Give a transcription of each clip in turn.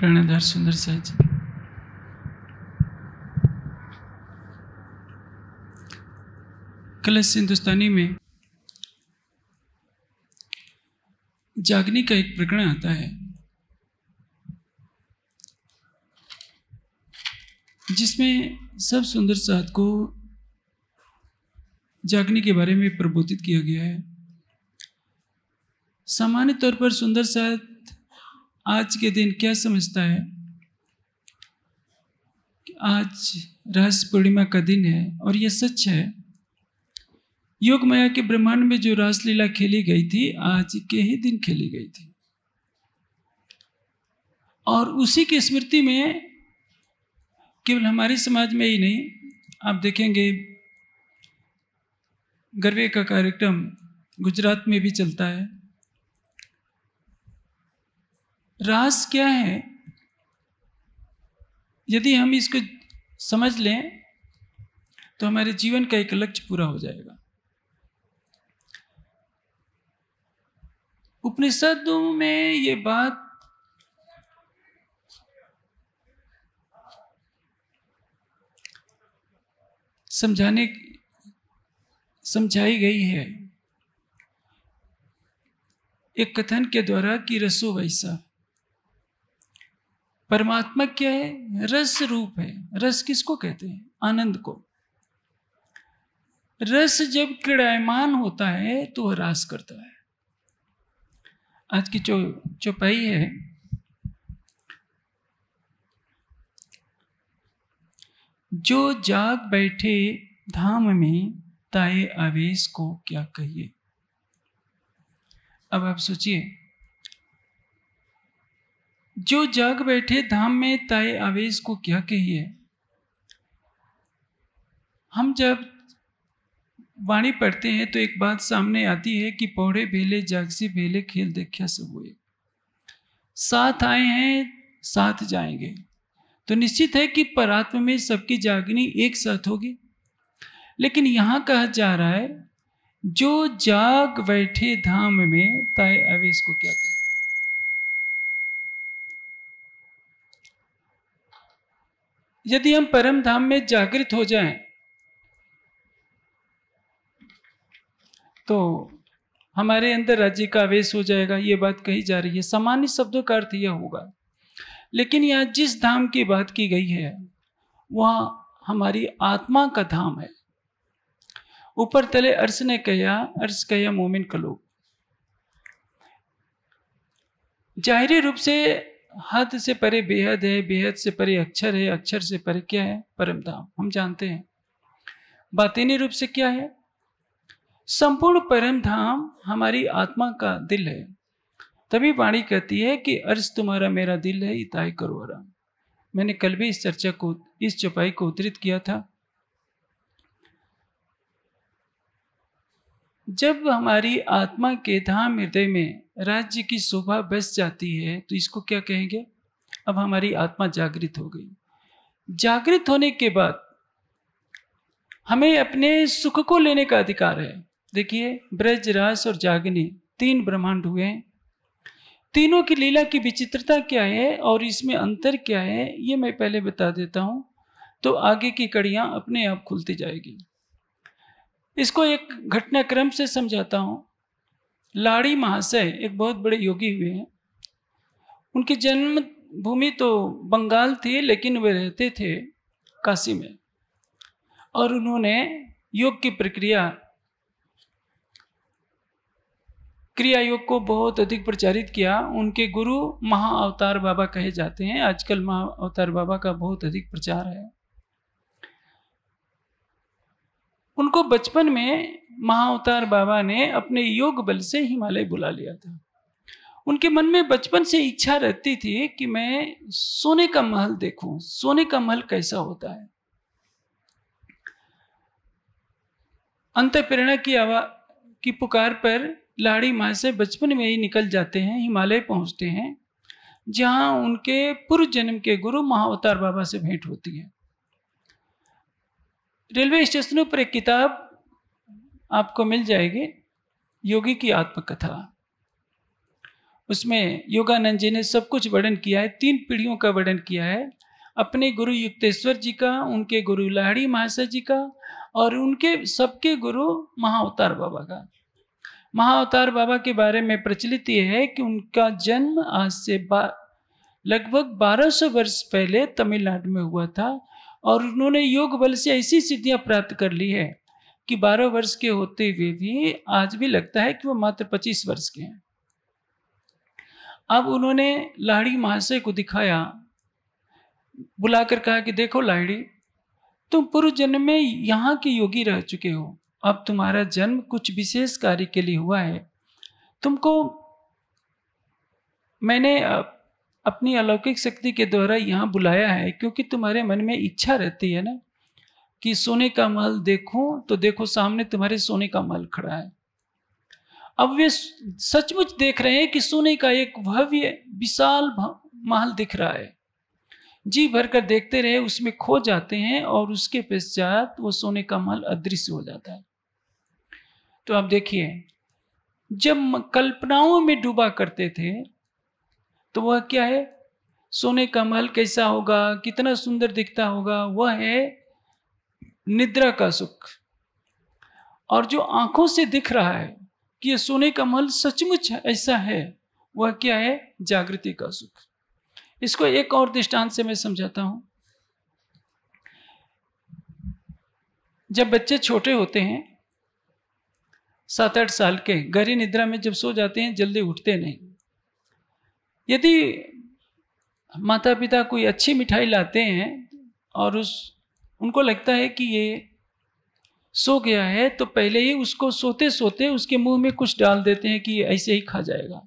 प्रणधार सुंदर सहज कलश हिंदुस्तानी में जागनी का एक प्रकरण आता है जिसमें सब सुंदर साथ को जागनी के बारे में प्रबोधित किया गया है सामान्य तौर पर सुंदर साथ आज के दिन क्या समझता है कि आज रहस्य पूर्णिमा का दिन है और यह सच है योग माया के ब्रह्मांड में जो रासलीला खेली गई थी आज के ही दिन खेली गई थी और उसी की स्मृति में केवल हमारे समाज में ही नहीं आप देखेंगे गरबे का कार्यक्रम गुजरात में भी चलता है रास क्या है यदि हम इसको समझ लें तो हमारे जीवन का एक लक्ष्य पूरा हो जाएगा उपनिषदों में ये बात समझाने समझाई गई है एक कथन के द्वारा कि रसो वैसा परमात्मा क्या है रस रूप है रस किसको कहते हैं आनंद को रस जब क्रीडायमान होता है तो वह रास करता है आज की जो चौपाई है जो जाग बैठे धाम में ताए आवेश को क्या कहिए अब आप सोचिए जो जाग बैठे धाम में तय आवेश को क्या कहिए हम जब वाणी पढ़ते हैं तो एक बात सामने आती है कि पौड़े भेले से भेले खेल देखा सब हुए साथ आए हैं साथ जाएंगे तो निश्चित है कि परात्म में सबकी जागनी एक साथ होगी लेकिन यहां कहा जा रहा है जो जाग बैठे धाम में तय आवेश को क्या हैं यदि हम परम धाम में जागृत हो जाएं तो हमारे अंदर राज्य का आवेश हो जाएगा ये बात कही जा रही है सामान्य शब्दों का अर्थ यह होगा लेकिन यहाँ जिस धाम की बात की गई है वह हमारी आत्मा का धाम है ऊपर तले अर्श ने कहा अर्श कहा मोमिन का जाहिर रूप से हद से परे बेहद है बेहद से परे अक्षर है अक्षर से परे क्या है परम धाम हम जानते हैं बातेनी रूप से क्या है संपूर्ण परम धाम हमारी आत्मा का दिल है तभी वाणी कहती है कि अर्ज तुम्हारा मेरा दिल है इताई करो आराम मैंने कल भी इस चर्चा को इस चौपाई को उद्धृत किया था जब हमारी आत्मा के धाम हृदय में राज्य की शोभा बस जाती है तो इसको क्या कहेंगे अब हमारी आत्मा जागृत हो गई जागृत होने के बाद हमें अपने सुख को लेने का अधिकार है देखिए ब्रज रास और जागनी तीन ब्रह्मांड हुए हैं तीनों की लीला की विचित्रता क्या है और इसमें अंतर क्या है ये मैं पहले बता देता हूँ तो आगे की कड़ियाँ अपने आप खुलती जाएगी इसको एक घटनाक्रम से समझाता हूँ लाड़ी महाशय एक बहुत बड़े योगी हुए हैं उनकी जन्म भूमि तो बंगाल थी लेकिन वे रहते थे काशी में और उन्होंने योग की प्रक्रिया क्रिया योग को बहुत अधिक प्रचारित किया उनके गुरु महाअवतार बाबा कहे जाते हैं आजकल महाअवतार बाबा का बहुत अधिक प्रचार है उनको बचपन में महाअवतार बाबा ने अपने योग बल से हिमालय बुला लिया था उनके मन में बचपन से इच्छा रहती थी कि मैं सोने का महल देखूं सोने का महल कैसा होता है अंत प्रेरणा की आवा की पुकार पर लाड़ी माँ से बचपन में ही निकल जाते हैं हिमालय पहुंचते हैं जहाँ उनके पूर्व जन्म के गुरु महाअवतार बाबा से भेंट होती है रेलवे स्टेशनों पर एक किताब आपको मिल जाएगी योगी की आत्मकथा उसमें योगानंद जी ने सब कुछ वर्णन किया है तीन पीढ़ियों का वर्णन किया है अपने गुरु युक्तेश्वर जी का उनके गुरु लाहड़ी महाशय जी का और उनके सबके गुरु महाअवतार बाबा का महाअवतार बाबा के बारे में प्रचलित ये है कि उनका जन्म आज से बा लगभग 1200 वर्ष पहले तमिलनाडु में हुआ था और उन्होंने योग बल से ऐसी सिद्धियां प्राप्त कर ली है कि 12 वर्ष के होते हुए भी आज भी लगता है कि वो मात्र 25 वर्ष के हैं अब उन्होंने लाहड़ी महाशय को दिखाया बुलाकर कहा कि देखो लाहड़ी तुम पूर्व जन्म में यहाँ के योगी रह चुके हो अब तुम्हारा जन्म कुछ विशेष कार्य के लिए हुआ है तुमको मैंने अपनी अलौकिक शक्ति के द्वारा यहाँ बुलाया है क्योंकि तुम्हारे मन में इच्छा रहती है ना कि सोने का महल देखो तो देखो सामने तुम्हारे सोने का महल खड़ा है अब वे सचमुच देख रहे हैं कि सोने का एक भव्य विशाल महल दिख रहा है जी भर कर देखते रहे उसमें खो जाते हैं और उसके पश्चात वो सोने का महल अदृश्य हो जाता है तो आप देखिए जब कल्पनाओं में डूबा करते थे तो वह क्या है सोने का महल कैसा होगा कितना सुंदर दिखता होगा वह है निद्रा का सुख और जो आंखों से दिख रहा है कि यह सोने का महल सचमुच ऐसा है वह क्या है जागृति का सुख इसको एक और दृष्टांत से मैं समझाता हूं जब बच्चे छोटे होते हैं सात आठ साल के गहरी निद्रा में जब सो जाते हैं जल्दी उठते नहीं यदि माता पिता कोई अच्छी मिठाई लाते हैं और उस उनको लगता है कि ये सो गया है तो पहले ही उसको सोते सोते उसके मुंह में कुछ डाल देते हैं कि ऐसे ही खा जाएगा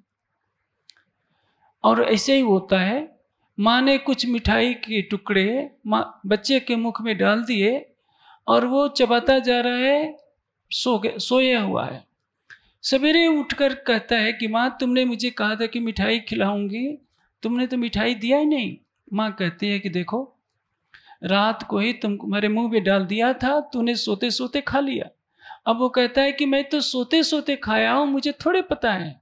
और ऐसे ही होता है माँ ने कुछ मिठाई के टुकड़े बच्चे के मुख में डाल दिए और वो चबाता जा रहा है सो सोया हुआ है सवेरे उठकर कहता है कि माँ तुमने मुझे कहा था कि मिठाई खिलाऊंगी तुमने तो मिठाई दिया ही नहीं माँ कहती है कि देखो रात को ही तुम मेरे मुंह में डाल दिया था तूने सोते सोते खा लिया अब वो कहता है कि मैं तो सोते सोते खाया हूं मुझे थोड़े पता है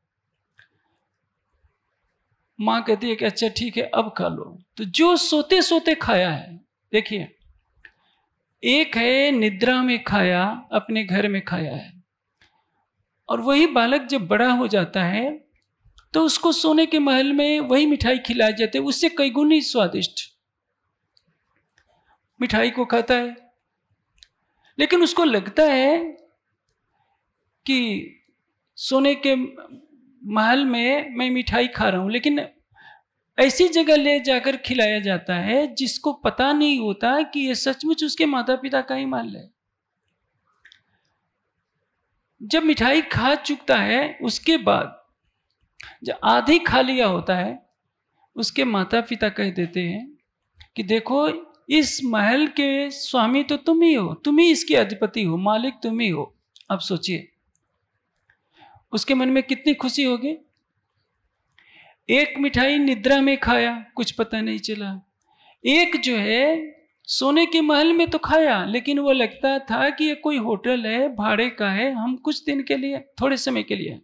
माँ कहती है कि अच्छा ठीक है अब खा लो तो जो सोते सोते खाया है देखिए एक है निद्रा में खाया अपने घर में खाया है और वही बालक जब बड़ा हो जाता है तो उसको सोने के महल में वही मिठाई खिलाई जाती है उससे कई गुनी स्वादिष्ट मिठाई को खाता है लेकिन उसको लगता है कि सोने के महल में मैं मिठाई खा रहा हूं लेकिन ऐसी जगह ले जाकर खिलाया जाता है जिसको पता नहीं होता कि यह सचमुच उसके माता पिता का ही माल है जब मिठाई खा चुकता है उसके बाद जब आधी खा लिया होता है उसके माता पिता कह देते हैं कि देखो इस महल के स्वामी तो तुम ही हो तुम ही इसके अधिपति हो मालिक तुम ही हो अब सोचिए उसके मन में कितनी खुशी होगी एक मिठाई निद्रा में खाया कुछ पता नहीं चला एक जो है सोने के महल में तो खाया लेकिन वो लगता था कि ये कोई होटल है भाड़े का है हम कुछ दिन के लिए थोड़े समय के लिए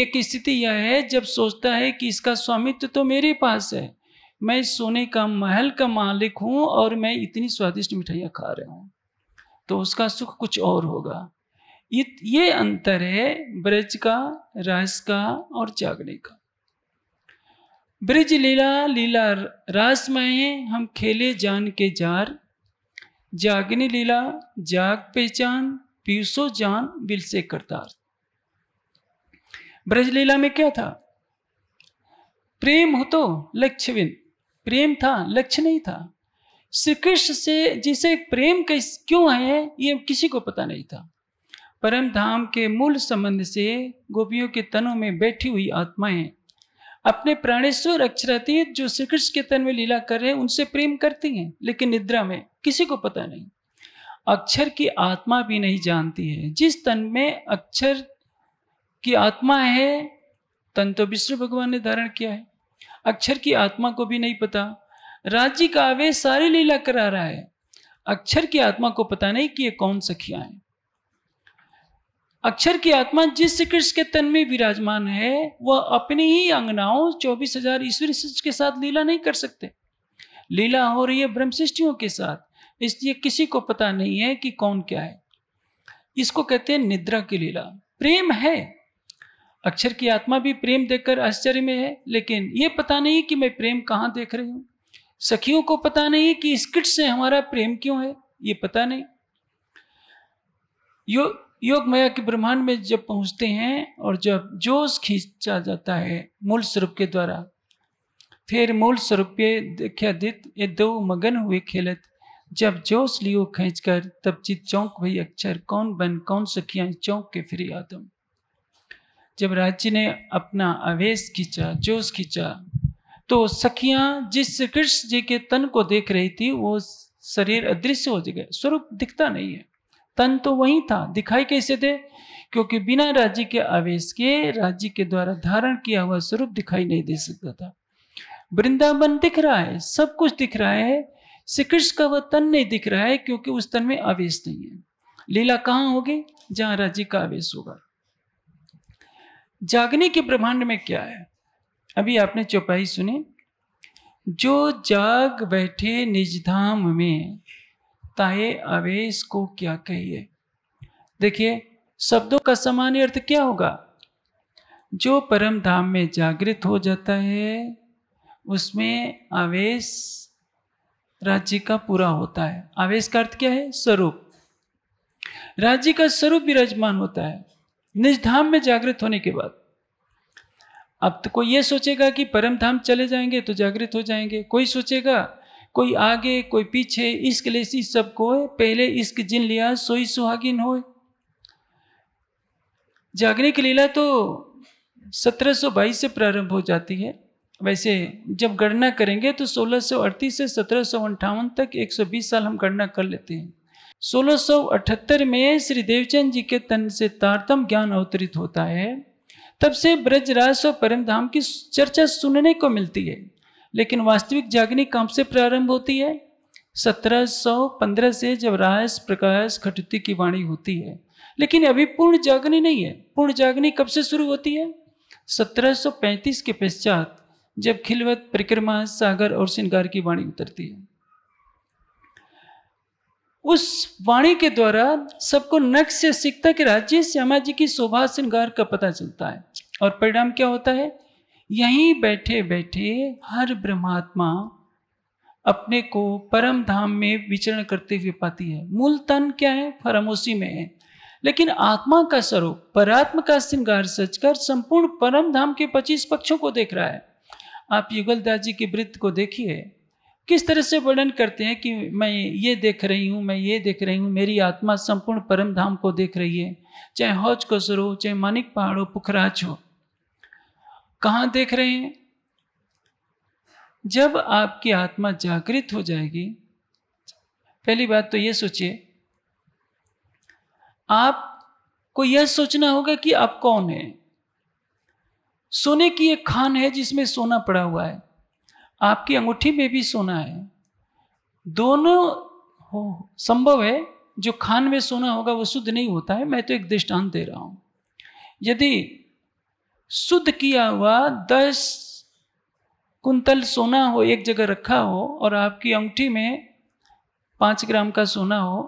एक स्थिति यह है जब सोचता है कि इसका स्वामित्व तो मेरे पास है मैं सोने का महल का मालिक हूँ और मैं इतनी स्वादिष्ट मिठाइयाँ खा रहा हूँ तो उसका सुख कुछ और होगा ये अंतर है ब्रज का रस का और जागने का ब्रिज लीला लीला रास में हम खेले जान के जार जागनी लीला जाग पहचान पीसो जान बिल से करतार ब्रज लीला में क्या था प्रेम हो तो लक्ष्यविन प्रेम था लक्ष्य नहीं था श्री कृष्ण से जिसे प्रेम कैस क्यों है ये किसी को पता नहीं था परम धाम के मूल संबंध से गोपियों के तनों में बैठी हुई आत्माएं अपने प्राणेश्वर अक्षरातीत जो श्री कृष्ण के तन में लीला कर रहे हैं उनसे प्रेम करती हैं लेकिन निद्रा में किसी को पता नहीं अक्षर की आत्मा भी नहीं जानती है जिस तन में अक्षर की आत्मा है तन तो विष्णु भगवान ने धारण किया है अक्षर की आत्मा को भी नहीं पता राज्य का आवेश सारी लीला करा रहा है अक्षर की आत्मा को पता नहीं कि ये कौन सखियां हैं अक्षर की आत्मा जिस कृष्ण के तन में विराजमान है वह अपनी ही अंगनाओं चौबीस हजार ईश्वरी सृष्टि के साथ लीला नहीं कर सकते लीला हो रही है ब्रह्मशिष्टियों के साथ इसलिए किसी को पता नहीं है कि कौन क्या है इसको कहते हैं निद्रा की लीला प्रेम है अक्षर की आत्मा भी प्रेम देखकर आश्चर्य में है लेकिन ये पता नहीं कि मैं प्रेम कहाँ देख रही हूँ सखियों को पता नहीं कि इस किट से हमारा प्रेम क्यों है ये पता नहीं यो योग माया के ब्रह्मांड में जब पहुंचते हैं और जब जोश खींचा जाता है मूल स्वरूप के द्वारा फिर मूल स्वरूप ये दो मगन हुए खेलत जब जोश लियो कर तब चित चौंक भई अक्षर कौन बन कौन सखिया चौंक के फिर आदम जब राज्य ने अपना आवेश खींचा जोश खींचा तो सखियां जिस कृष्ण जी के तन को देख रही थी वो शरीर अदृश्य हो गया स्वरूप दिखता नहीं है तन तो वही था दिखाई कैसे दे क्योंकि बिना राज्य के आवेश के राज्य के द्वारा धारण किया हुआ स्वरूप दिखाई नहीं दे सकता था वृंदावन दिख रहा है सब कुछ दिख रहा है श्री कृष्ण का वह तन नहीं दिख रहा है क्योंकि उस तन में आवेश नहीं है लीला कहाँ होगी जहां राज्य का आवेश होगा जागने के ब्रह्मांड में क्या है अभी आपने चौपाई सुनी जो जाग बैठे निज धाम में ताहे आवेश को क्या कहिए देखिए शब्दों का सामान्य अर्थ क्या होगा जो परम धाम में जागृत हो जाता है उसमें आवेश राज्य का पूरा होता है आवेश का अर्थ क्या है स्वरूप राज्य का स्वरूप विराजमान होता है निज धाम में जागृत होने के बाद अब तो कोई ये सोचेगा कि परम धाम चले जाएंगे तो जागृत हो जाएंगे कोई सोचेगा कोई आगे कोई पीछे इश्क ले सब को पहले इश्क जिन लिया सोई सुहागिन हो जागने की लीला तो 1722 से प्रारंभ हो जाती है वैसे जब गणना करेंगे तो अड़तीस से सत्रह तक 120 साल हम गणना कर लेते हैं 1678 में श्री देवचंद जी के तन से तारतम ज्ञान अवतरित होता है तब से ब्रजराज और परम धाम की चर्चा सुनने को मिलती है लेकिन वास्तविक जागनी कब से प्रारंभ होती है 1715 से जब रायस प्रकाश खटुती की वाणी होती है लेकिन अभी पूर्ण जागनी नहीं है पूर्ण जागनी कब से शुरू होती है 1735 के पश्चात जब खिलवत परिक्रमा सागर और श्रृंगार की वाणी उतरती है उस वाणी के द्वारा सबको नक्श सिकता के राज्य श्यामा जी की शोभा श्रृंगार का पता चलता है और परिणाम क्या होता है यहीं बैठे बैठे हर ब्रह्मात्मा अपने को परम धाम में विचरण करते हुए पाती है मूल तन क्या है फरामोशी में है लेकिन आत्मा का स्वरूप परात्म का श्रृंगार सचकर संपूर्ण परम धाम के पच्चीस पक्षों को देख रहा है आप युगलदास जी के वृत्त को देखिए किस तरह से वर्णन करते हैं कि मैं ये देख रही हूँ मैं ये देख रही हूँ मेरी आत्मा संपूर्ण परम धाम को देख रही है चाहे हौज कसर हो चाहे मानिक पहाड़ हो पुखराज हो कहाँ देख रहे हैं जब आपकी आत्मा जागृत हो जाएगी पहली बात तो यह सोचिए आपको यह सोचना होगा कि आप कौन है सोने की एक खान है जिसमें सोना पड़ा हुआ है आपकी अंगूठी में भी सोना है दोनों हो संभव है जो खान में सोना होगा वो शुद्ध नहीं होता है मैं तो एक दृष्टांत दे रहा हूं यदि शुद्ध किया हुआ दस कुंतल सोना हो एक जगह रखा हो और आपकी अंगठी में पांच ग्राम का सोना हो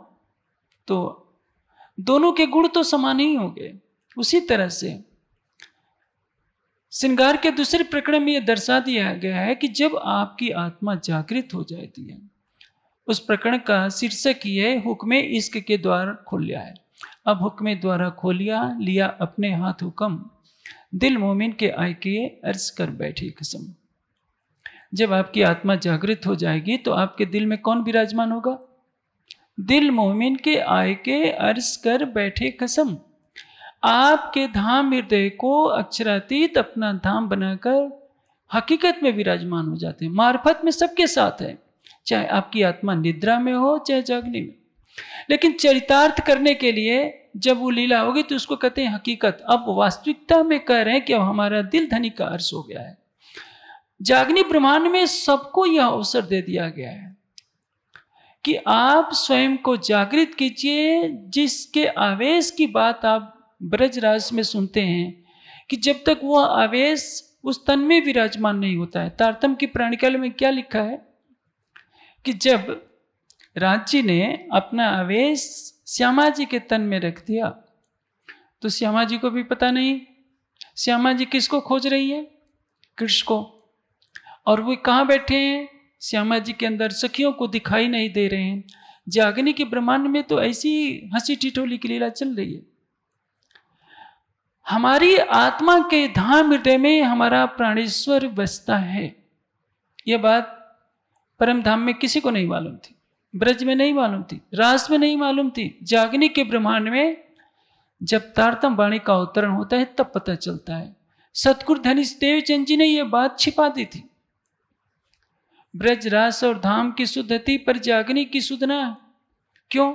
तो दोनों के गुण तो समान ही होंगे उसी तरह से श्रृंगार के दूसरे प्रकरण में यह दर्शा दिया गया है कि जब आपकी आत्मा जागृत हो जाती है उस प्रकरण का शीर्षक ये हुक्मे इश्क के द्वारा खोलिया है अब हुक्मे द्वारा खोलिया लिया अपने हाथ हुक्म दिल मोमिन के आय किए अर्ज कर बैठी कसम जब आपकी आत्मा जागृत हो जाएगी तो आपके दिल में कौन विराजमान होगा दिल मोमिन के आय के अर्ज कर बैठे कसम आपके धाम हृदय को अक्षरातीत अपना धाम बनाकर हकीकत में विराजमान हो जाते हैं मार्फत में सबके साथ है चाहे आपकी आत्मा निद्रा में हो चाहे जागने में लेकिन चरितार्थ करने के लिए जब वो लीला होगी तो उसको कहते हैं हकीकत अब वास्तविकता में कह रहे हैं कि अब हमारा दिल धनी का अर्श हो गया है जागनी ब्रह्मांड में सबको यह अवसर दे दिया गया है कि आप स्वयं को जागृत कीजिए जिसके आवेश की बात आप ब्रजराज में सुनते हैं कि जब तक वह आवेश उस तन में विराजमान नहीं होता है तारतम की प्राणिकाल में क्या लिखा है कि जब रांची ने अपना आवेश श्यामा जी के तन में रख दिया तो श्यामा जी को भी पता नहीं श्यामा जी किसको खोज रही है कृष्ण को और वे कहाँ बैठे हैं श्यामा जी के अंदर सखियों को दिखाई नहीं दे रहे हैं जागने के ब्रह्मांड में तो ऐसी हंसी ठिठोली की लीला चल रही है हमारी आत्मा के धाम हृदय में हमारा प्राणेश्वर बसता है यह बात परम धाम में किसी को नहीं मालूम थी ब्रज में नहीं मालूम थी रास में नहीं मालूम थी जागनी के ब्रह्मांड में जब तारतम वाणी का अवतरण होता है तब पता चलता है सतगुरु देव देवचंद जी ने यह बात छिपा दी थी ब्रज रास और धाम की शुद्ध थी पर जागनी की शुद्ध ना क्यों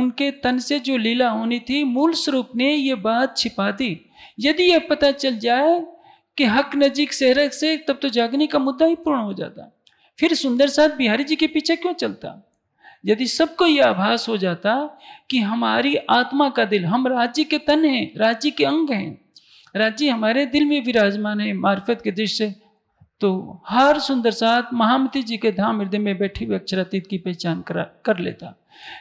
उनके तन से जो लीला होनी थी मूल स्वरूप ने यह बात छिपा दी यदि यह पता चल जाए कि हक नजीक सहरक से तब तो जागनी का मुद्दा ही पूर्ण हो जाता फिर सुंदर साथ बिहारी जी के पीछे क्यों चलता यदि सबको यह आभास हो जाता कि हमारी आत्मा का दिल हम राज्य के तन हैं राज्य के अंग हैं राज्य हमारे दिल में विराजमान है मार्फत के दृश्य तो हर सुंदर सात महामती जी के धाम हृदय में बैठी हुई अक्षरातीत की पहचान कर लेता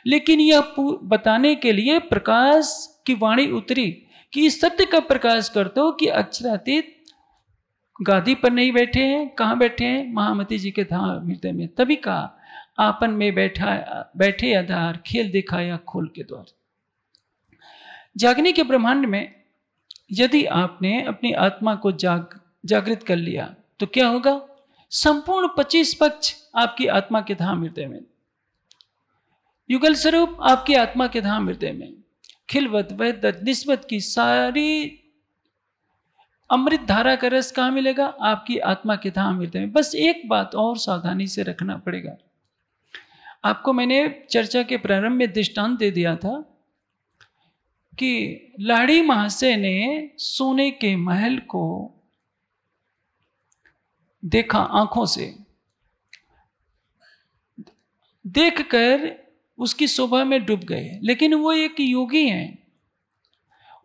लेकिन यह बताने के लिए प्रकाश की वाणी उतरी कि इस सत्य का प्रकाश कर दो कि अक्षरातीत गादी पर नहीं बैठे हैं कहाँ बैठे हैं महामती जी के धाम हृदय में तभी कहा आपन में बैठा बैठे आधार खेल दिखाया खोल के द्वार जागने के ब्रह्मांड में यदि आपने अपनी आत्मा को जाग जागृत कर लिया तो क्या होगा संपूर्ण पच्चीस पक्ष आपकी आत्मा के धाम हृदय में युगल स्वरूप आपकी आत्मा के धाम हृदय में खिलवत वहदत की सारी अमृत धारा का रस कहा मिलेगा आपकी आत्मा के धाम हृदय में बस एक बात और सावधानी से रखना पड़ेगा आपको मैंने चर्चा के प्रारंभ में दृष्टांत दे दिया था कि लाड़ी महाशय ने सोने के महल को देखा आंखों से देखकर उसकी शोभा में डूब गए लेकिन वो एक योगी हैं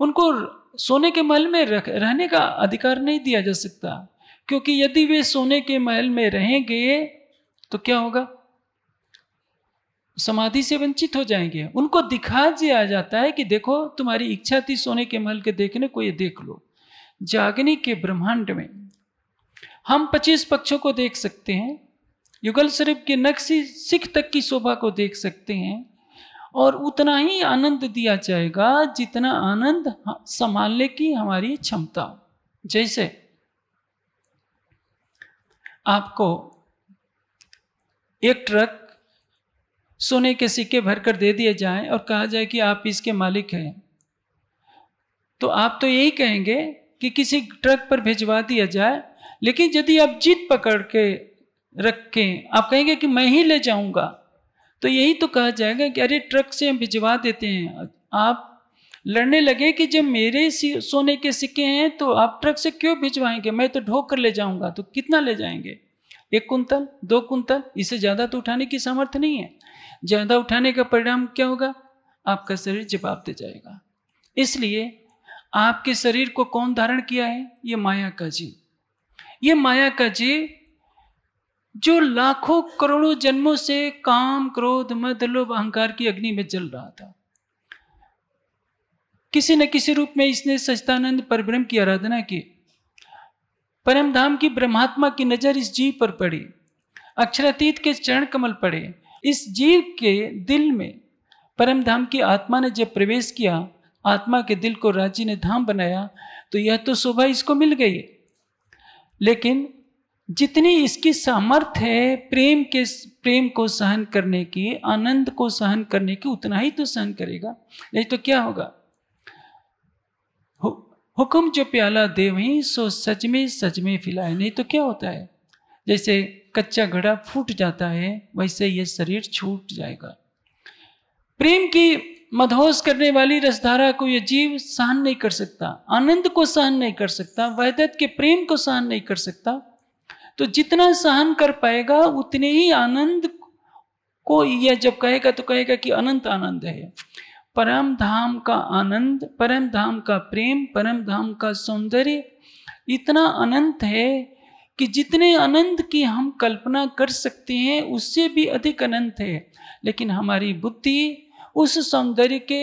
उनको सोने के महल में रह, रहने का अधिकार नहीं दिया जा सकता क्योंकि यदि वे सोने के महल में रहेंगे तो क्या होगा समाधि से वंचित हो जाएंगे उनको दिखा दिया जाता है कि देखो तुम्हारी इच्छा थी सोने के महल के देखने को ये देख लो जागने के ब्रह्मांड में हम पच्चीस पक्षों को देख सकते हैं युगल शरीफ के नक्शी सिख तक की शोभा को देख सकते हैं और उतना ही आनंद दिया जाएगा जितना आनंद संभालने की हमारी क्षमता जैसे आपको एक ट्रक सोने के सिक्के भरकर दे दिए जाएं और कहा जाए कि आप इसके मालिक हैं तो आप तो यही कहेंगे कि किसी ट्रक पर भिजवा दिया जाए लेकिन यदि आप जीत पकड़ के रखें आप कहेंगे कि मैं ही ले जाऊंगा तो यही तो कहा जाएगा कि अरे ट्रक से हम भिजवा देते हैं आप लड़ने लगे कि जब मेरे सोने के सिक्के हैं तो आप ट्रक से क्यों भिजवाएंगे मैं तो ढोक कर ले जाऊंगा तो कितना ले जाएंगे एक कुंतल दो कुंतल इससे ज़्यादा तो उठाने की सामर्थ्य नहीं है ज़्यादा उठाने का परिणाम क्या होगा आपका शरीर जवाब दे जाएगा इसलिए आपके शरीर को कौन धारण किया है ये माया का जी ये माया का जी जो लाखों करोड़ों जन्मों से काम क्रोध मद लोभ अहंकार की अग्नि में जल रहा था किसी न किसी रूप में इसने सचिदानंद परब्रह्म की आराधना की परमधाम की ब्रह्मात्मा की नजर इस जीव पर पड़ी अक्षरातीत के चरण कमल पड़े इस जीव के दिल में परम धाम की आत्मा ने जब प्रवेश किया आत्मा के दिल को राजी ने धाम बनाया तो यह तो शोभा इसको मिल गई लेकिन जितनी इसकी सामर्थ्य है प्रेम के प्रेम को सहन करने की आनंद को सहन करने की उतना ही तो सहन करेगा नहीं तो क्या होगा हुक्म जो प्याला देवही सो सच में सच में फिलाए नहीं तो क्या होता है जैसे कच्चा घड़ा फूट जाता है वैसे यह शरीर छूट जाएगा प्रेम की मधोस करने वाली रसधारा को यह जीव सहन नहीं कर सकता आनंद को सहन नहीं कर सकता वहदत के प्रेम को सहन नहीं कर सकता तो जितना सहन कर पाएगा उतने ही आनंद को यह जब कहेगा तो कहेगा कि अनंत आनंद है परम धाम का आनंद परम धाम का प्रेम परम धाम का सौंदर्य इतना अनंत है कि जितने अनंत की हम कल्पना कर सकते हैं उससे भी अधिक अनंत है लेकिन हमारी बुद्धि उस सौंदर्य के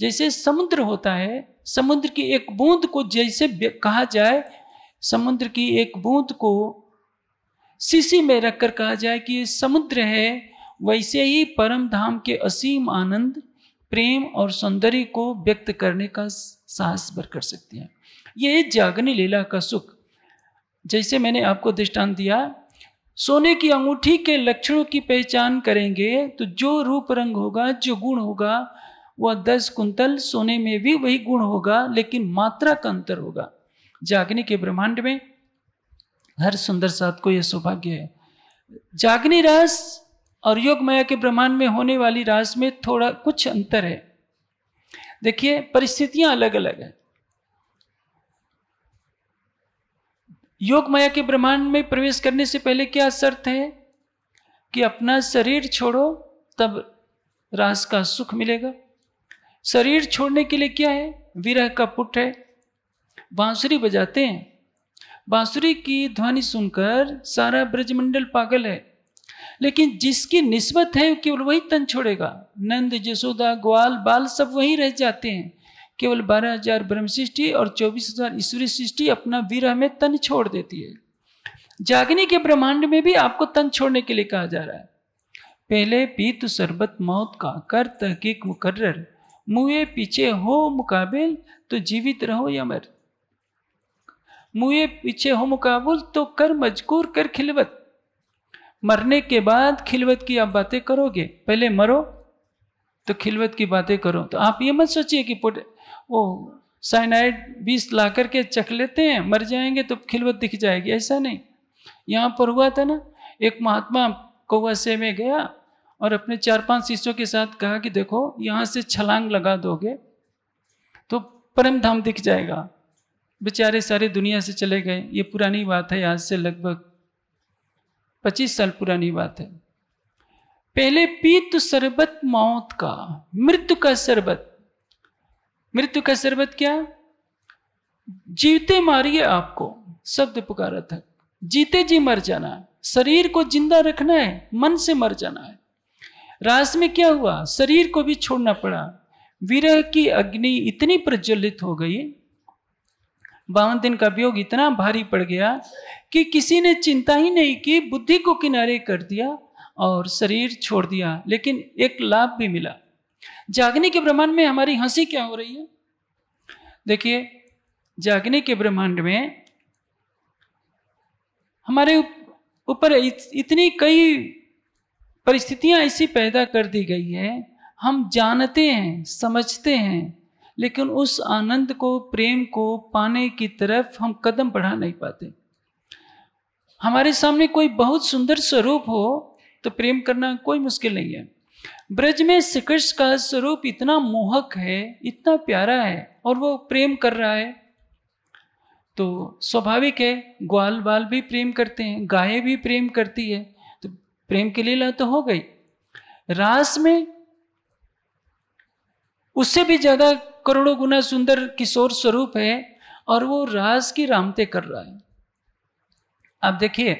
जैसे समुद्र होता है समुद्र की एक बूंद को जैसे कहा जाए समुद्र की एक बूंद को सीसी में रखकर कहा जाए कि ये समुद्र है वैसे ही परम धाम के असीम आनंद प्रेम और सौंदर्य को व्यक्त करने का साहस भर कर सकते हैं ये जागनी लीला का सुख जैसे मैंने आपको दृष्टांत दिया सोने की अंगूठी के लक्षणों की पहचान करेंगे तो जो रूप रंग होगा जो गुण होगा वह दस कुंतल सोने में भी वही गुण होगा लेकिन मात्रा का अंतर होगा जागने के ब्रह्मांड में हर सुंदर साथ को यह सौभाग्य है जागनी रास और योग माया के ब्रह्मांड में होने वाली रास में थोड़ा कुछ अंतर है देखिए परिस्थितियां अलग अलग है योग माया के ब्रह्मांड में प्रवेश करने से पहले क्या शर्त है कि अपना शरीर छोड़ो तब रास का सुख मिलेगा शरीर छोड़ने के लिए क्या है विरह का पुट है बांसुरी बजाते हैं बांसुरी की ध्वनि सुनकर सारा ब्रजमंडल पागल है लेकिन जिसकी निस्बत है केवल वही तन छोड़ेगा नंद जसोदा ग्वाल बाल सब वहीं रह जाते हैं केवल बारह हजार ब्रह्म सृष्टि और चौबीस हजार ईश्वरी सृष्टि अपना विरह में तन छोड़ देती है जागने के ब्रह्मांड में भी आपको तन छोड़ने के लिए कहा जा रहा है पहले पीत शरबत मौत का कर तहकीक मुकर्र मुए पीछे हो मुकाबिल तो जीवित रहो या मर मुए पीछे हो मुकाबुल तो कर मजकूर कर खिलवत मरने के बाद खिलवत की आप बातें करोगे पहले मरो तो खिलवत की बातें करो तो आप ये मत सोचिए कि वो साइनाइड बीस ला करके चख लेते हैं मर जाएंगे तो खिलवत दिख जाएगी ऐसा नहीं यहाँ पर हुआ था ना एक महात्मा कौआ से में गया और अपने चार पांच शिष्यों के साथ कहा कि देखो यहाँ से छलांग लगा दोगे तो परम धाम दिख जाएगा बेचारे सारे दुनिया से चले गए ये पुरानी बात है आज से लगभग पच्चीस साल पुरानी बात है पहले पीत शरबत मौत का मृत्यु का शरबत मृत्यु का शरबत क्या जीवते मारिए आपको शब्द पुकारा था जीते जी मर जाना है शरीर को जिंदा रखना है मन से मर जाना है रास में क्या हुआ शरीर को भी छोड़ना पड़ा विरह की अग्नि इतनी प्रज्वलित हो गई बावन दिन का वियोग इतना भारी पड़ गया कि किसी ने चिंता ही नहीं की बुद्धि को किनारे कर दिया और शरीर छोड़ दिया लेकिन एक लाभ भी मिला जागने के ब्रह्मांड में हमारी हंसी क्या हो रही है देखिए जागने के ब्रह्मांड में हमारे ऊपर इतनी कई परिस्थितियां ऐसी पैदा कर दी गई है हम जानते हैं समझते हैं लेकिन उस आनंद को प्रेम को पाने की तरफ हम कदम बढ़ा नहीं पाते हमारे सामने कोई बहुत सुंदर स्वरूप हो तो प्रेम करना कोई मुश्किल नहीं है ब्रज में श्री कृष्ण का स्वरूप इतना मोहक है इतना प्यारा है और वो प्रेम कर रहा है तो स्वाभाविक है ग्वाल बाल भी प्रेम करते हैं गाय भी प्रेम करती है तो प्रेम की लीला तो हो गई रास में उससे भी ज्यादा करोड़ों गुना सुंदर किशोर स्वरूप है और वो रास की रामते कर रहा है आप देखिए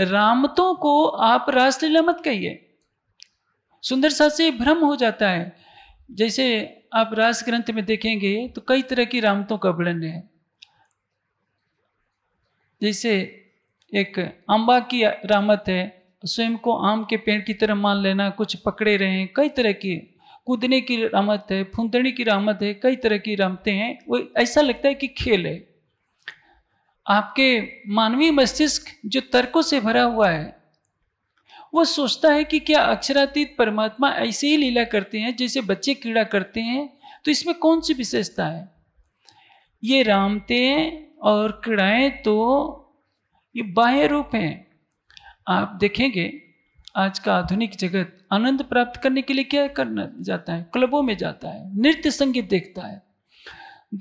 रामतों को आप रासलीला मत कहिए सुंदर सा से भ्रम हो जाता है जैसे आप रास ग्रंथ में देखेंगे तो कई तरह की रामतों का वर्णन है जैसे एक अम्बा की रामत है स्वयं को आम के पेड़ की तरह मान लेना कुछ पकड़े रहे हैं कई तरह की कूदने की रामत है फुंदने की रामत है कई तरह की रामते हैं वो ऐसा लगता है कि खेल है आपके मानवीय मस्तिष्क जो तर्कों से भरा हुआ है वो सोचता है कि क्या अक्षरातीत परमात्मा ऐसे ही लीला करते हैं जैसे बच्चे क्रीड़ा करते हैं तो इसमें कौन सी विशेषता है ये रामते और क्रीड़ाएँ तो ये बाह्य रूप हैं आप देखेंगे आज का आधुनिक जगत आनंद प्राप्त करने के लिए क्या करना जाता है क्लबों में जाता है नृत्य संगीत देखता है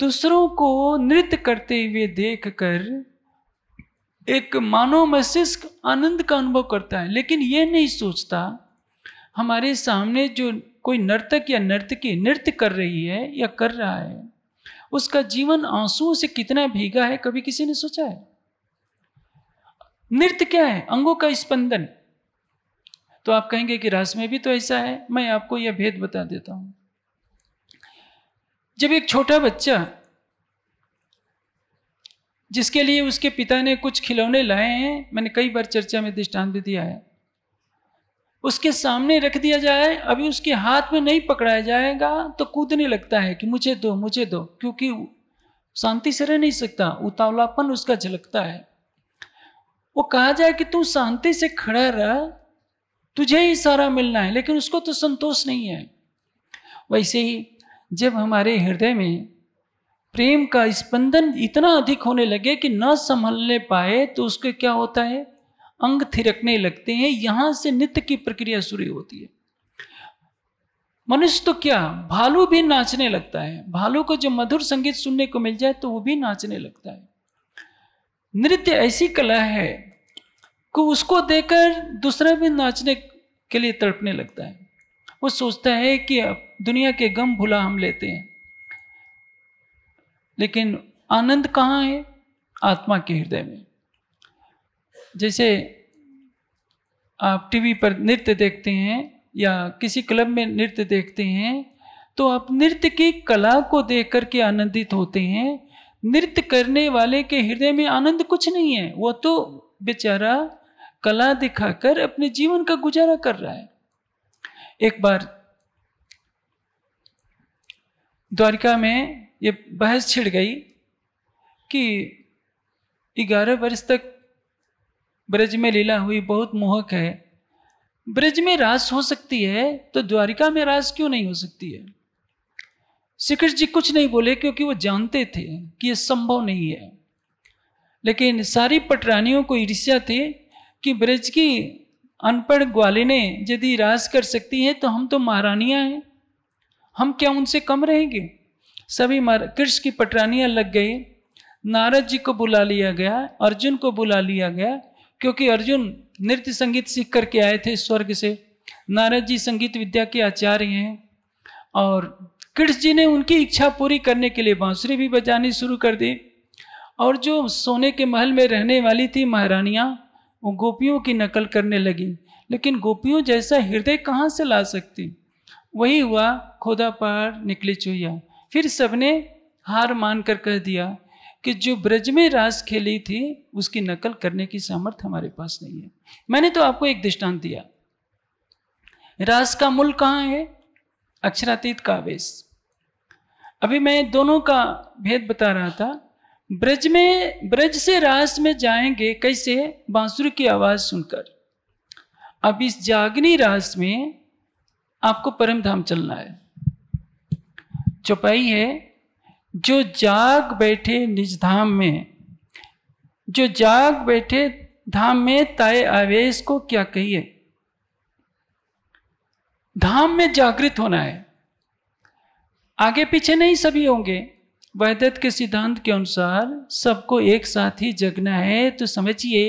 दूसरों को नृत्य करते हुए देखकर एक मानव मस्तिष्क आनंद का अनुभव करता है लेकिन ये नहीं सोचता हमारे सामने जो कोई नर्तक या नर्तकी नृत्य कर रही है या कर रहा है उसका जीवन आंसुओं से कितना भीगा है कभी किसी ने सोचा है नृत्य क्या है अंगों का स्पंदन तो आप कहेंगे कि रास में भी तो ऐसा है मैं आपको यह भेद बता देता हूं जब एक छोटा बच्चा जिसके लिए उसके पिता ने कुछ खिलौने लाए हैं मैंने कई बार चर्चा में दृष्टांत भी दिया है उसके सामने रख दिया जाए अभी उसके हाथ में नहीं पकड़ाया जाएगा तो कूदने लगता है कि मुझे दो मुझे दो क्योंकि शांति से रह नहीं सकता उतावलापन उसका झलकता है वो कहा जाए कि तू शांति से खड़ा रह तुझे ही सारा मिलना है लेकिन उसको तो संतोष नहीं है वैसे ही जब हमारे हृदय में प्रेम का स्पंदन इतना अधिक होने लगे कि न संभलने पाए तो उसके क्या होता है अंग थिरकने लगते हैं यहां से नित्य की प्रक्रिया शुरू होती है मनुष्य तो क्या भालू भी नाचने लगता है भालू को जो मधुर संगीत सुनने को मिल जाए तो वो भी नाचने लगता है नृत्य ऐसी कला है कि उसको देखकर दूसरा भी नाचने के लिए तड़पने लगता है वो सोचता है कि दुनिया के गम भुला हम लेते हैं लेकिन आनंद कहाँ है आत्मा के हृदय में जैसे आप टीवी पर नृत्य देखते हैं या किसी क्लब में नृत्य देखते हैं तो आप नृत्य की कला को देख करके आनंदित होते हैं नृत्य करने वाले के हृदय में आनंद कुछ नहीं है वो तो बेचारा कला दिखाकर अपने जीवन का गुजारा कर रहा है एक बार द्वारिका में ये बहस छिड़ गई कि ग्यारह वर्ष तक ब्रज में लीला हुई बहुत मोहक है ब्रज में रास हो सकती है तो द्वारिका में रास क्यों नहीं हो सकती है शिखर जी कुछ नहीं बोले क्योंकि वो जानते थे कि ये संभव नहीं है लेकिन सारी पटरानियों को ईर्ष्या थी कि ब्रज की अनपढ़ ग्वालिने यदि रास कर सकती है तो हम तो महारानियां हैं हम क्या उनसे कम रहेंगे सभी कृष्ण की पटरानियाँ लग गई नारद जी को बुला लिया गया अर्जुन को बुला लिया गया क्योंकि अर्जुन नृत्य संगीत सीख करके आए थे स्वर्ग से नारद जी संगीत विद्या के आचार्य हैं और कृष्ण जी ने उनकी इच्छा पूरी करने के लिए बांसुरी भी बजानी शुरू कर दी और जो सोने के महल में रहने वाली थी महारानियाँ वो गोपियों की नकल करने लगी लेकिन गोपियों जैसा हृदय कहाँ से ला सकती वही हुआ खोदा पार निकली चुहिया फिर सबने हार मानकर कह दिया कि जो ब्रज में रास खेली थी उसकी नकल करने की सामर्थ्य हमारे पास नहीं है मैंने तो आपको एक दृष्टांत दिया रास का मूल कहाँ है अक्षरातीत का आवेश अभी मैं दोनों का भेद बता रहा था ब्रज में ब्रज से रास में जाएंगे कैसे बांसुर की आवाज सुनकर अब इस जागनी रास में आपको परम धाम चलना है चौपाई है जो जाग बैठे निज धाम में जो जाग बैठे धाम में ताए आवेश को क्या कहिए धाम में जागृत होना है आगे पीछे नहीं सभी होंगे वैद्य के सिद्धांत के अनुसार सबको एक साथ ही जगना है तो समझिए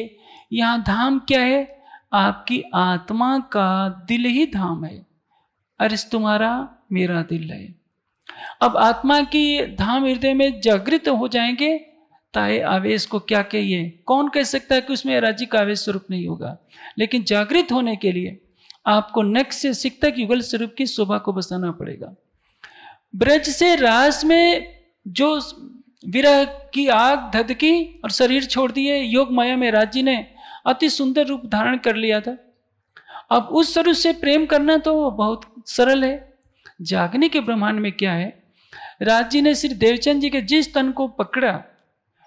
यहाँ धाम क्या है आपकी आत्मा का दिल ही धाम है अरे तुम्हारा मेरा दिल है अब आत्मा की धाम हृदय में जागृत हो जाएंगे ताए आवेश को क्या कहिए कौन कह सकता है कि उसमें राज्य का आवेश स्वरूप नहीं होगा लेकिन जागृत होने के लिए आपको नेक्स्ट से सिकतक युगल स्वरूप की शोभा को बसाना पड़ेगा ब्रज से रास में जो विरह की आग धदकी और शरीर छोड़ दिए योग माया में राज्य ने अति सुंदर रूप धारण कर लिया था अब उस स्वरूप से प्रेम करना तो बहुत सरल है जागने के ब्रह्मांड में क्या है राज जी ने श्री देवचंद जी के जिस तन को पकड़ा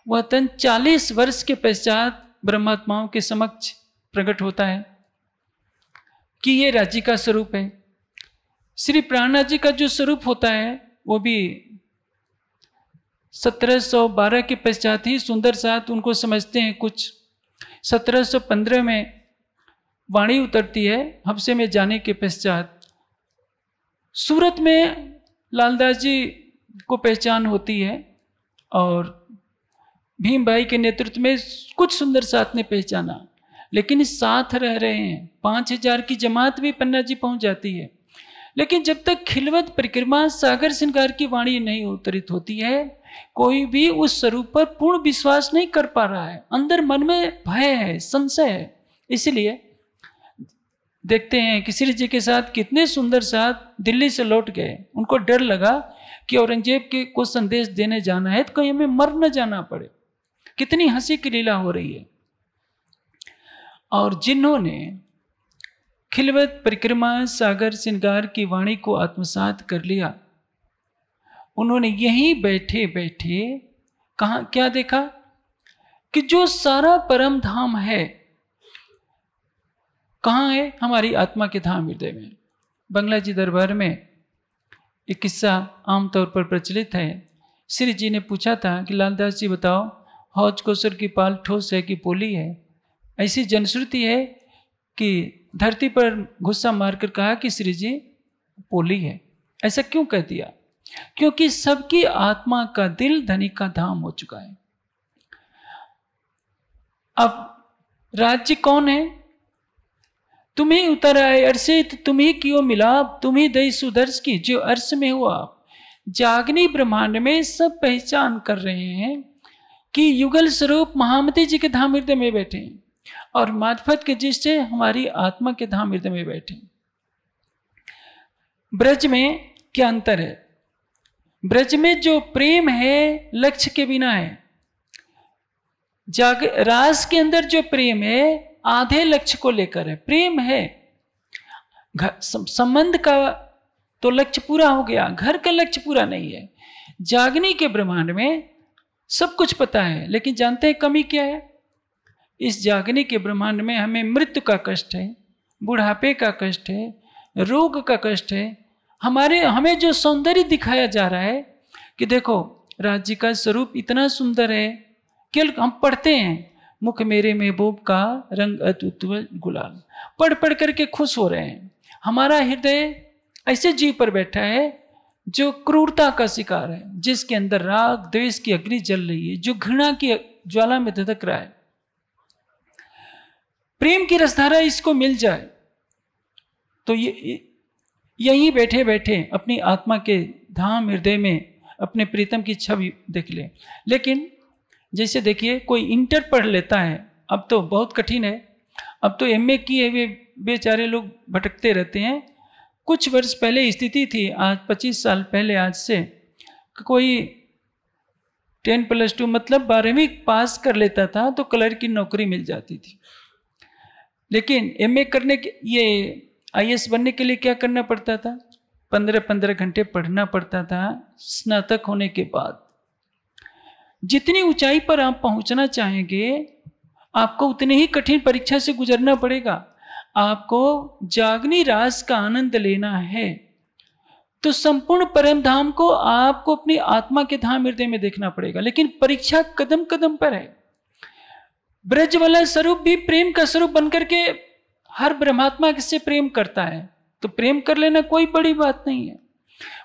वह तन चालीस वर्ष के पश्चात ब्रह्मात्माओं के समक्ष प्रकट होता है कि ये राज्य का स्वरूप है श्री प्राणनाथ जी का जो स्वरूप होता है वो भी 1712 के पश्चात ही सुंदर साथ उनको समझते हैं कुछ 1715 में वाणी उतरती है हफ्से में जाने के पश्चात सूरत में लालदास जी को पहचान होती है और भीम भाई के नेतृत्व में कुछ सुंदर साथ ने पहचाना लेकिन साथ रह रहे हैं पाँच हजार की जमात भी पन्ना जी पहुंच जाती है लेकिन जब तक खिलवत परिक्रमा सागर श्रृंगार की वाणी नहीं उतरित होती है कोई भी उस स्वरूप पर पूर्ण विश्वास नहीं कर पा रहा है अंदर मन में भय है संशय है इसलिए देखते हैं कि श्री जी के साथ कितने सुंदर साथ दिल्ली से लौट गए उनको डर लगा कि औरंगजेब के को संदेश देने जाना है तो कहीं हमें मर न जाना पड़े कितनी हंसी की लीला हो रही है और जिन्होंने खिलवत परिक्रमा सागर श्रृंगार की वाणी को आत्मसात कर लिया उन्होंने यहीं बैठे बैठे कहा क्या देखा कि जो सारा परम धाम है कहाँ है हमारी आत्मा के धाम हृदय में बंगला जी दरबार में ये किस्सा आमतौर पर प्रचलित है श्री जी ने पूछा था कि लालदास जी बताओ हौज कोसर की पाल ठोस है कि पोली है ऐसी जनश्रुति है कि धरती पर गुस्सा मारकर कहा कि श्री जी पोली है ऐसा क्यों कह दिया क्योंकि सबकी आत्मा का दिल धनी का धाम हो चुका है अब राज्य कौन है तुम ही उतर आए अरसे तो तुम ही क्यों मिला तुम ही दई सुदर्श की जो अर्श में हुआ जागनी ब्रह्मांड में सब पहचान कर रहे हैं कि युगल स्वरूप महामती जी के धाम हृदय में बैठे और माधफत के जिससे हमारी आत्मा के धाम हृदय में बैठे ब्रज में क्या अंतर है ब्रज में जो प्रेम है लक्ष्य के बिना है जाग रास के अंदर जो प्रेम है आधे लक्ष्य को लेकर है प्रेम है संबंध का तो लक्ष्य पूरा हो गया घर का लक्ष्य पूरा नहीं है जागनी के ब्रह्मांड में सब कुछ पता है लेकिन जानते हैं कमी क्या है इस जागनी के ब्रह्मांड में हमें मृत्यु का कष्ट है बुढ़ापे का कष्ट है रोग का कष्ट है हमारे हमें जो सौंदर्य दिखाया जा रहा है कि देखो राज्य का स्वरूप इतना सुंदर है केवल हम पढ़ते हैं मुख मेरे महबूब का रंग अतुत्व गुलाल पढ़ पढ़ करके खुश हो रहे हैं हमारा हृदय ऐसे जीव पर बैठा है जो क्रूरता का शिकार है जिसके अंदर राग द्वेष की अग्नि जल रही है जो घृणा की ज्वाला में धधक रहा है प्रेम की रसधारा इसको मिल जाए तो ये यहीं बैठे बैठे अपनी आत्मा के धाम हृदय में अपने प्रीतम की छवि देख ले। लेकिन जैसे देखिए कोई इंटर पढ़ लेता है अब तो बहुत कठिन है अब तो एम ए किए हुए बेचारे लोग भटकते रहते हैं कुछ वर्ष पहले स्थिति थी आज पच्चीस साल पहले आज से कोई टेन प्लस टू मतलब बारहवीं पास कर लेता था तो कलर की नौकरी मिल जाती थी लेकिन एमए करने के ये एस बनने के लिए क्या करना पड़ता था पंद्रह पंद्रह घंटे पढ़ना पड़ता था स्नातक होने के बाद जितनी ऊंचाई पर आप पहुंचना चाहेंगे आपको उतने ही कठिन परीक्षा से गुजरना पड़ेगा आपको जागनी रास का आनंद लेना है तो संपूर्ण परम धाम को आपको अपनी आत्मा के धाम हृदय में देखना पड़ेगा लेकिन परीक्षा कदम कदम पर है ब्रज वाला स्वरूप भी प्रेम का स्वरूप बनकर के हर ब्रह्मात्मा से प्रेम करता है तो प्रेम कर लेना कोई बड़ी बात नहीं है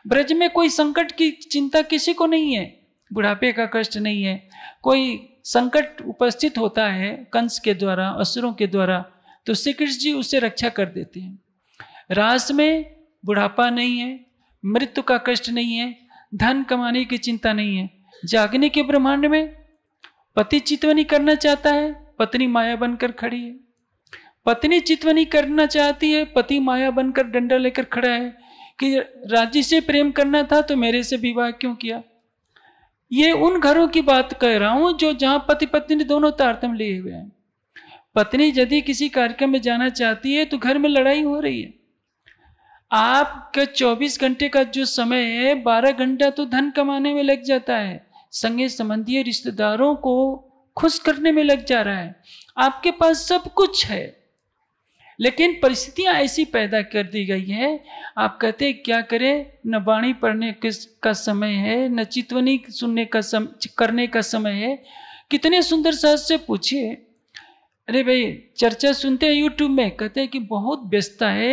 ब्रज में कोई संकट की चिंता किसी को नहीं है बुढ़ापे का कष्ट नहीं है कोई संकट उपस्थित होता है कंस के द्वारा असुरों के द्वारा तो श्री कृष्ण जी उससे रक्षा कर देते हैं रास में बुढ़ापा नहीं है मृत्यु का कष्ट नहीं है धन कमाने की चिंता नहीं है जागने के ब्रह्मांड में पति चितवनी करना चाहता है पत्नी माया बनकर खड़ी है पत्नी चितवनी करना चाहती है पति माया बनकर डंडा लेकर खड़ा है कि राज्य से प्रेम करना था तो मेरे से विवाह क्यों किया ये उन घरों की बात कह रहा हूं जो जहां पति पत्नी दोनों तारतम लिए हुए हैं पत्नी यदि किसी कार्यक्रम में जाना चाहती है तो घर में लड़ाई हो रही है आपके 24 घंटे का जो समय है 12 घंटा तो धन कमाने में लग जाता है संगे संबंधी रिश्तेदारों को खुश करने में लग जा रहा है आपके पास सब कुछ है लेकिन परिस्थितियां ऐसी पैदा कर दी गई है आप कहते क्या करें न वाणी पढ़ने का समय है न चितवनी सुनने का सम करने का समय है कितने सुंदर सहज से पूछिए अरे भाई चर्चा सुनते हैं यूट्यूब में कहते हैं कि बहुत व्यस्तता है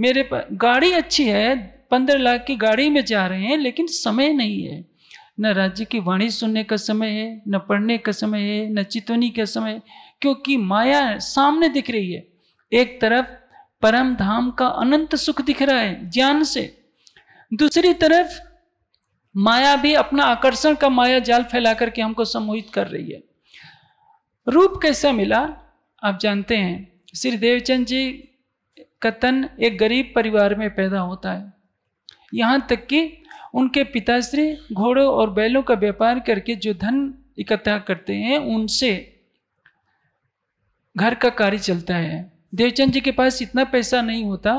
मेरे पास गाड़ी अच्छी है पंद्रह लाख की गाड़ी में जा रहे हैं लेकिन समय नहीं है न राज्य की वाणी सुनने का समय है न पढ़ने का समय है न चितवनी का समय है क्योंकि माया सामने दिख रही है एक तरफ परम धाम का अनंत सुख दिख रहा है ज्ञान से दूसरी तरफ माया भी अपना आकर्षण का माया जाल फैला करके हमको सम्मोहित कर रही है रूप कैसा मिला आप जानते हैं श्री देवचंद जी का तन एक गरीब परिवार में पैदा होता है यहाँ तक कि उनके पिताश्री घोड़ों और बैलों का व्यापार करके जो धन इकट्ठा करते हैं उनसे घर का कार्य चलता है देवचंद जी के पास इतना पैसा नहीं होता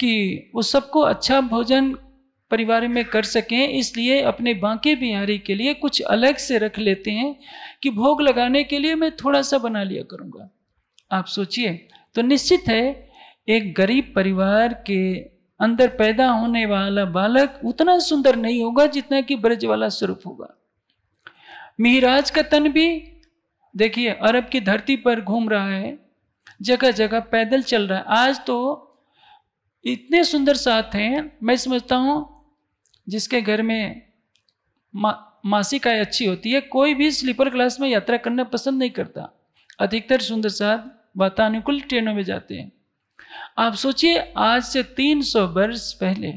कि वो सबको अच्छा भोजन परिवार में कर सकें इसलिए अपने बांके बिहारी के लिए कुछ अलग से रख लेते हैं कि भोग लगाने के लिए मैं थोड़ा सा बना लिया करूँगा आप सोचिए तो निश्चित है एक गरीब परिवार के अंदर पैदा होने वाला बालक उतना सुंदर नहीं होगा जितना कि ब्रज वाला स्वरूप होगा मिहराज का तन भी देखिए अरब की धरती पर घूम रहा है जगह जगह पैदल चल रहा है आज तो इतने सुंदर साथ हैं मैं समझता हूँ जिसके घर में मा मासिक आय अच्छी होती है कोई भी स्लीपर क्लास में यात्रा करना पसंद नहीं करता अधिकतर सुंदर साथ वातानुकूल ट्रेनों में जाते हैं आप सोचिए आज से 300 वर्ष पहले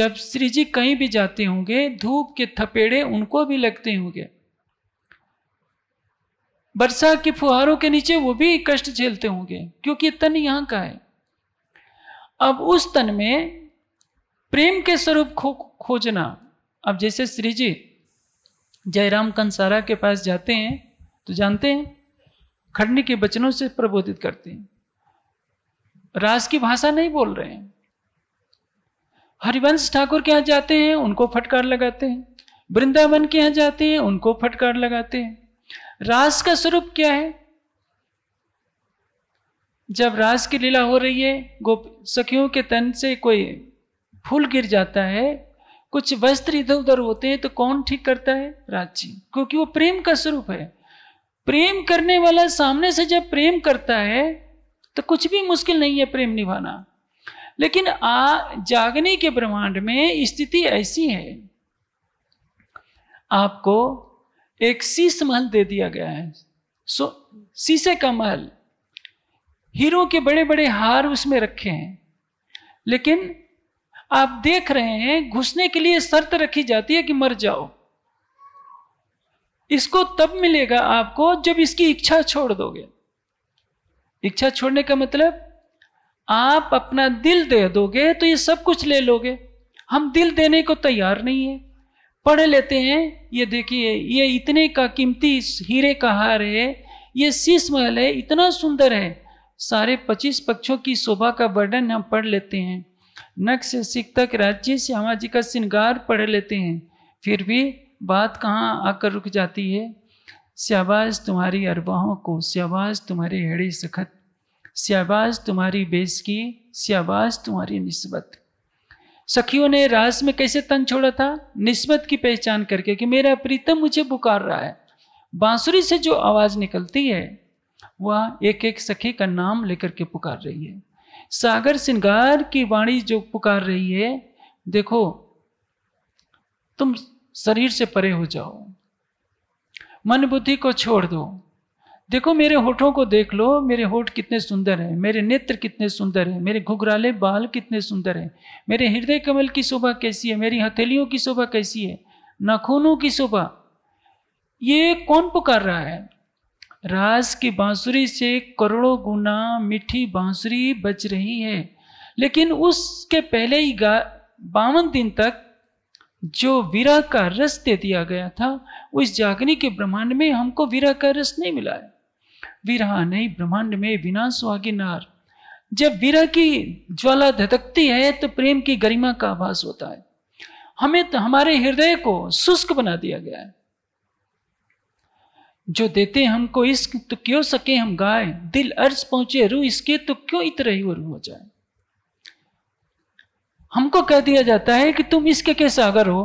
जब श्री जी कहीं भी जाते होंगे धूप के थपेड़े उनको भी लगते होंगे वर्षा के फुहारों के नीचे वो भी कष्ट झेलते होंगे क्योंकि तन यहां का है अब उस तन में प्रेम के स्वरूप खो खोजना अब जैसे श्री जी जयराम कंसारा के पास जाते हैं तो जानते हैं खड़ने के वचनों से प्रबोधित करते हैं रास की भाषा नहीं बोल रहे हैं हरिवंश ठाकुर के यहां जाते हैं उनको फटकार लगाते हैं वृंदावन के यहां जाते हैं उनको फटकार लगाते हैं रास का स्वरूप क्या है जब रास की लीला हो रही है गोप सखियों के तन से कोई फूल गिर जाता है कुछ वस्त्र इधर उधर होते हैं तो कौन ठीक करता है राजी क्योंकि वो प्रेम का स्वरूप है प्रेम करने वाला सामने से जब प्रेम करता है तो कुछ भी मुश्किल नहीं है प्रेम निभाना लेकिन आ जागने के ब्रह्मांड में स्थिति ऐसी है आपको एक शीश महल दे दिया गया है सो शीशे का महल हीरो के बड़े बड़े हार उसमें रखे हैं लेकिन आप देख रहे हैं घुसने के लिए शर्त रखी जाती है कि मर जाओ इसको तब मिलेगा आपको जब इसकी इच्छा छोड़ दोगे इच्छा छोड़ने का मतलब आप अपना दिल दे दोगे तो ये सब कुछ ले लोगे हम दिल देने को तैयार नहीं है पढ़ लेते हैं ये देखिए ये इतने का कीमती हीरे का हार है ये शीश महल है इतना सुंदर है सारे पच्चीस पक्षों की शोभा का वर्णन हम पढ़ लेते हैं नक से सिख तक राज्य श्यामा जी का श्रृंगार पढ़ लेते हैं फिर भी बात कहाँ आकर रुक जाती है श्याबाज तुम्हारी अरबाहों को श्याबाज तुम्हारे हेड़ी सखत श्याबाज तुम्हारी बेस की श्याबाज तुम्हारी नस्बत सखियों ने रास में कैसे तन छोड़ा था निस्बत की पहचान करके कि मेरा प्रीतम मुझे पुकार रहा है बांसुरी से जो आवाज निकलती है वह एक एक सखी का नाम लेकर के पुकार रही है सागर सिंगार की वाणी जो पुकार रही है देखो तुम शरीर से परे हो जाओ मन बुद्धि को छोड़ दो देखो मेरे होठों को देख लो मेरे होठ कितने सुंदर हैं मेरे नेत्र कितने सुंदर हैं मेरे घुघराले बाल कितने सुंदर हैं मेरे हृदय कमल की शोभा कैसी है मेरी हथेलियों की शोभा कैसी है नाखूनों की शोभा ये कौन पुकार रहा है रास की बांसुरी से करोड़ों गुना मीठी बांसुरी बज रही है लेकिन उसके पहले ही गा बावन दिन तक जो वीरा का रस दे दिया गया था उस जागनी के ब्रह्मांड में हमको वीरा का रस नहीं मिला है विरहा नहीं ब्रह्मांड में विनाश आगे नार जब विरह की ज्वाला धधकती है तो प्रेम की गरिमा का आभास होता है हमें तो हमारे हृदय को शुष्क बना दिया गया है जो देते हमको इश्क तो क्यों सके हम गाय दिल अर्ज पहुंचे रू इसके तो क्यों इतर ही रू हो जाए हमको कह दिया जाता है कि तुम इसके के सागर हो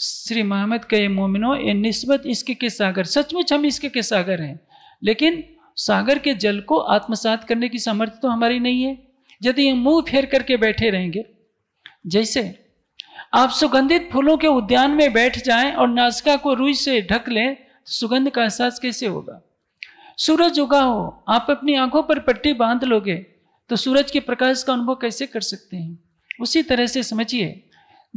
श्री मोहम्मद के मोमिनो ये नस्बत इसके के सागर सचमुच हम इसके के सागर हैं लेकिन सागर के जल को आत्मसात करने की सामर्थ्य तो हमारी नहीं है यदि हम मुंह फेर करके बैठे रहेंगे जैसे आप सुगंधित फूलों के उद्यान में बैठ जाएं और नाजका को रुई से ढक लें तो सुगंध का एहसास कैसे होगा सूरज उगा हो आप अपनी आंखों पर पट्टी बांध लोगे तो सूरज के प्रकाश का अनुभव कैसे कर सकते हैं उसी तरह से समझिए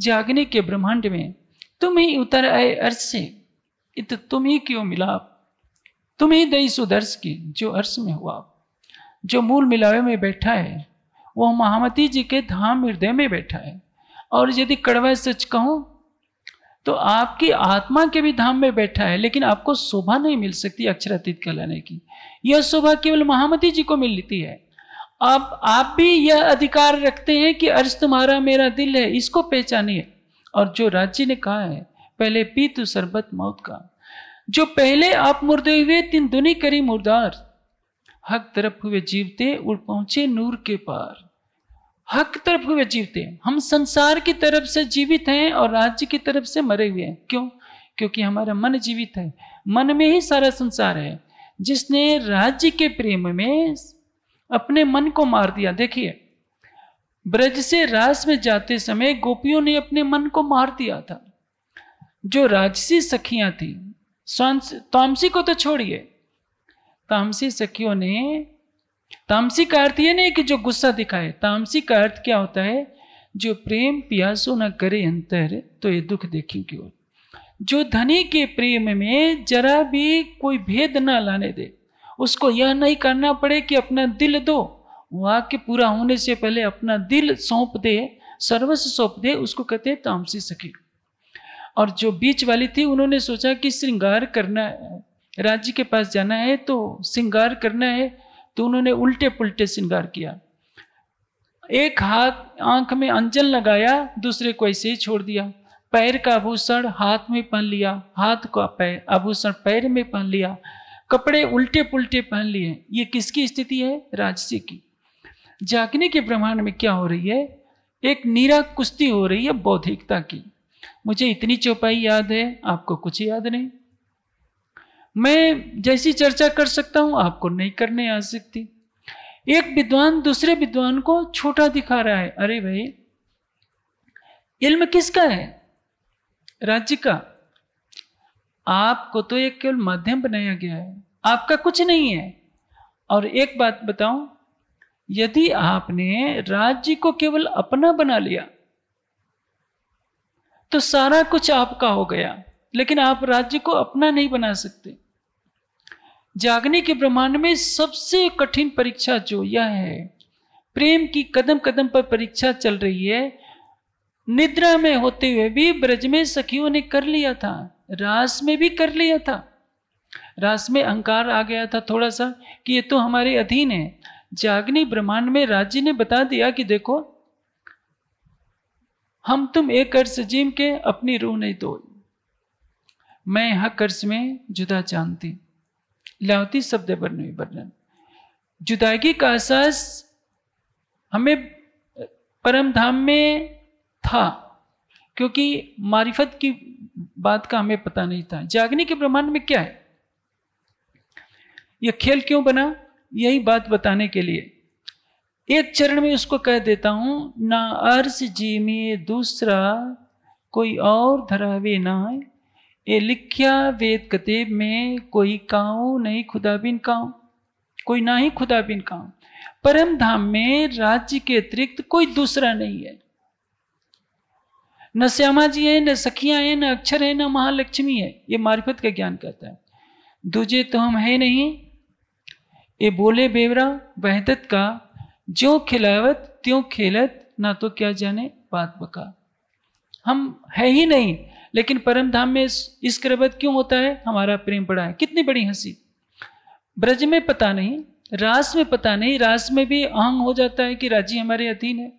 जागने के ब्रह्मांड में तुम ही उतर आए अर्श से इत तुम ही क्यों मिला तुम ही दई सुदर्श की जो अर्श में हुआ जो मूल मिलावे में बैठा है वो महामती जी के धाम हृदय में बैठा है और यदि कड़वा सच कहूं तो आपकी आत्मा के भी धाम में बैठा है लेकिन आपको शोभा नहीं मिल सकती अक्षरातीत कहलाने की यह शोभा केवल महामती जी को मिलती है अब आप भी यह अधिकार रखते हैं कि अर्श तुम्हारा मेरा दिल है इसको पहचानिए और जो राज्य ने कहा है पहले पी तू शरबत मौत का जो पहले आप मुर्दे हुए तीन दुनी करी मुर्दार हक तरफ हुए जीवते उड़ पहुंचे नूर के पार हक तरफ हुए जीवते हम संसार की तरफ से जीवित हैं और राज्य की तरफ से मरे हुए हैं क्यों क्योंकि हमारा मन जीवित है मन में ही सारा संसार है जिसने राज्य के प्रेम में अपने मन को मार दिया देखिए ब्रज से रास में जाते समय गोपियों ने अपने मन को मार दिया था जो राजसी सखियां थी तामसी को तो छोड़िए तामसी सखियों ने तामसी का अर्थ ये नहीं कि जो गुस्सा दिखाए तामसी का अर्थ क्या होता है जो प्रेम प्यासो न करे अंतर तो ये दुख देखी क्यों जो धनी के प्रेम में जरा भी कोई भेद ना लाने दे उसको यह नहीं करना पड़े कि अपना दिल दो वाक्य पूरा होने से पहले अपना दिल सौंप दे सर्वस्व सौंप दे उसको कहते हैं तामसी सखी और जो बीच वाली थी उन्होंने सोचा कि श्रृंगार करना है राज्य के पास जाना है तो श्रृंगार करना है तो उन्होंने उल्टे पुल्टे श्रृंगार किया एक हाथ आंख में अंजन लगाया दूसरे को ऐसे ही छोड़ दिया पैर का आभूषण हाथ में पहन लिया हाथ का पैर आभूषण पैर में पहन लिया कपड़े उल्टे पुल्टे पहन लिए ये किसकी स्थिति है राजसी की जागने के ब्रह्मांड में क्या हो रही है एक नीरा कुश्ती हो रही है बौद्धिकता की मुझे इतनी चौपाई याद है आपको कुछ याद नहीं मैं जैसी चर्चा कर सकता हूं आपको नहीं करने आ सकती एक विद्वान दूसरे विद्वान को छोटा दिखा रहा है अरे भाई इल्म किसका है राज्य का आपको तो एक केवल माध्यम बनाया गया है आपका कुछ नहीं है और एक बात बताऊं यदि आपने राज्य को केवल अपना बना लिया तो सारा कुछ आपका हो गया लेकिन आप राज्य को अपना नहीं बना सकते जागने के ब्रह्मांड में सबसे कठिन परीक्षा जो यह है प्रेम की कदम कदम पर परीक्षा चल रही है निद्रा में होते हुए भी ब्रज में सखियों ने कर लिया था रास में भी कर लिया था रास में अहंकार आ गया था थोड़ा सा कि ये तो हमारे अधीन है जागनी ब्रह्मांड में राज्य ने बता दिया कि देखो हम तुम एक कर्ज जीम के अपनी रूह नहीं दो मैं यहां कर्ज में जुदा जानती लावती शब्द वर्ण वर्णन जुदागी का एहसास हमें परम धाम में था क्योंकि मारिफत की बात का हमें पता नहीं था जागने के ब्रह्मांड में क्या है यह खेल क्यों बना यही बात बताने के लिए एक चरण में उसको कह देता हूं ना अर्श जी में दूसरा कोई और धरावे ना है ये लिख्या वेद कतेब में कोई काउ नहीं खुदा बिन काउ कोई ना ही खुदा बिन काउ परम धाम में राज्य के अतिरिक्त कोई दूसरा नहीं है न श्यामा जी है न सखिया है न अक्षर है न महालक्ष्मी है ये मार्फत का ज्ञान कहता है दूजे तो हम है नहीं ये बोले बेवरा बहदत का जो खिलावत त्यों खेलत ना तो क्या जाने बात बका हम है ही नहीं लेकिन परम धाम में इस, क्रबत क्यों होता है हमारा प्रेम बड़ा है कितनी बड़ी हंसी ब्रज में पता नहीं रास में पता नहीं रास में भी अहंग हो जाता है कि राजी हमारे अधीन है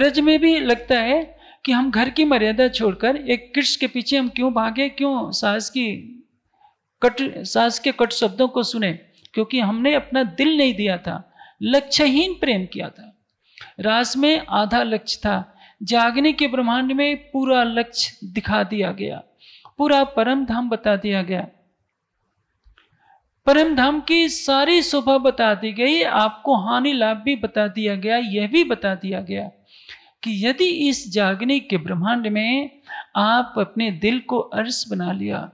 ब्रज में भी लगता है कि हम घर की मर्यादा छोड़कर एक कृष्ण के पीछे हम क्यों भागे क्यों सास की कट सास के कट शब्दों को सुने क्योंकि हमने अपना दिल नहीं दिया था लक्ष्यहीन प्रेम किया था रास में आधा लक्ष्य था जागने के ब्रह्मांड में पूरा लक्ष्य दिखा दिया गया पूरा परम धाम बता दिया गया परम धाम की सारी शोभा बता दी गई आपको हानि लाभ भी बता दिया गया यह भी बता दिया गया कि यदि इस जागने के ब्रह्मांड में आप अपने दिल को अर्श बना लिया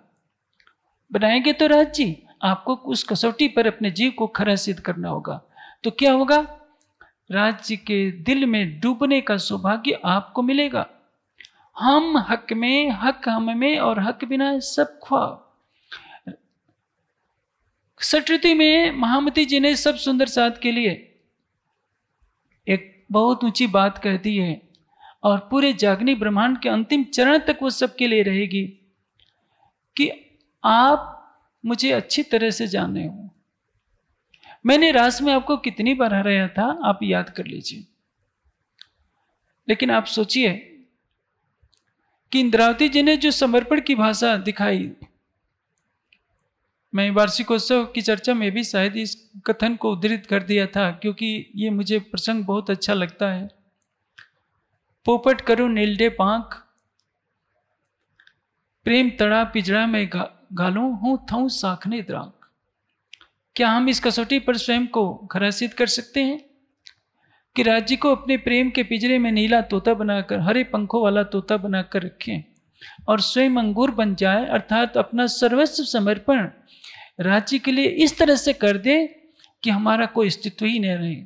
बनाएंगे तो राज जी आपको उस कसौटी पर अपने जीव को खरा सिद्ध करना होगा तो क्या होगा राज्य के दिल में डूबने का सौभाग्य आपको मिलेगा हम हक में हक हम में और हक बिना सब ख्वाब सटृति में महामती जी ने सब सुंदर साथ के लिए एक बहुत ऊंची बात कह दी है और पूरे जागनी ब्रह्मांड के अंतिम चरण तक वो सबके लिए रहेगी कि आप मुझे अच्छी तरह से जाने हो मैंने रास में आपको कितनी बार हराया था आप याद कर लीजिए लेकिन आप सोचिए कि इंद्रावती जी ने जो समर्पण की भाषा दिखाई मैं वार्षिकोत्सव की चर्चा में भी शायद इस कथन को उद्धृत कर दिया था क्योंकि ये मुझे प्रसंग बहुत अच्छा लगता है पोपट करु नीलडे पांख प्रेम तड़ा पिजड़ा में घालू हूं थऊं साखने द्रांक क्या हम इस कसौटी पर स्वयं को घरासित कर सकते हैं कि राज्य को अपने प्रेम के पिजरे में नीला तोता बनाकर हरे पंखों वाला तोता बनाकर रखें और स्वयं अंगूर बन जाए अर्थात अपना सर्वस्व समर्पण राज्य के लिए इस तरह से कर दे कि हमारा कोई अस्तित्व ही नहीं रहे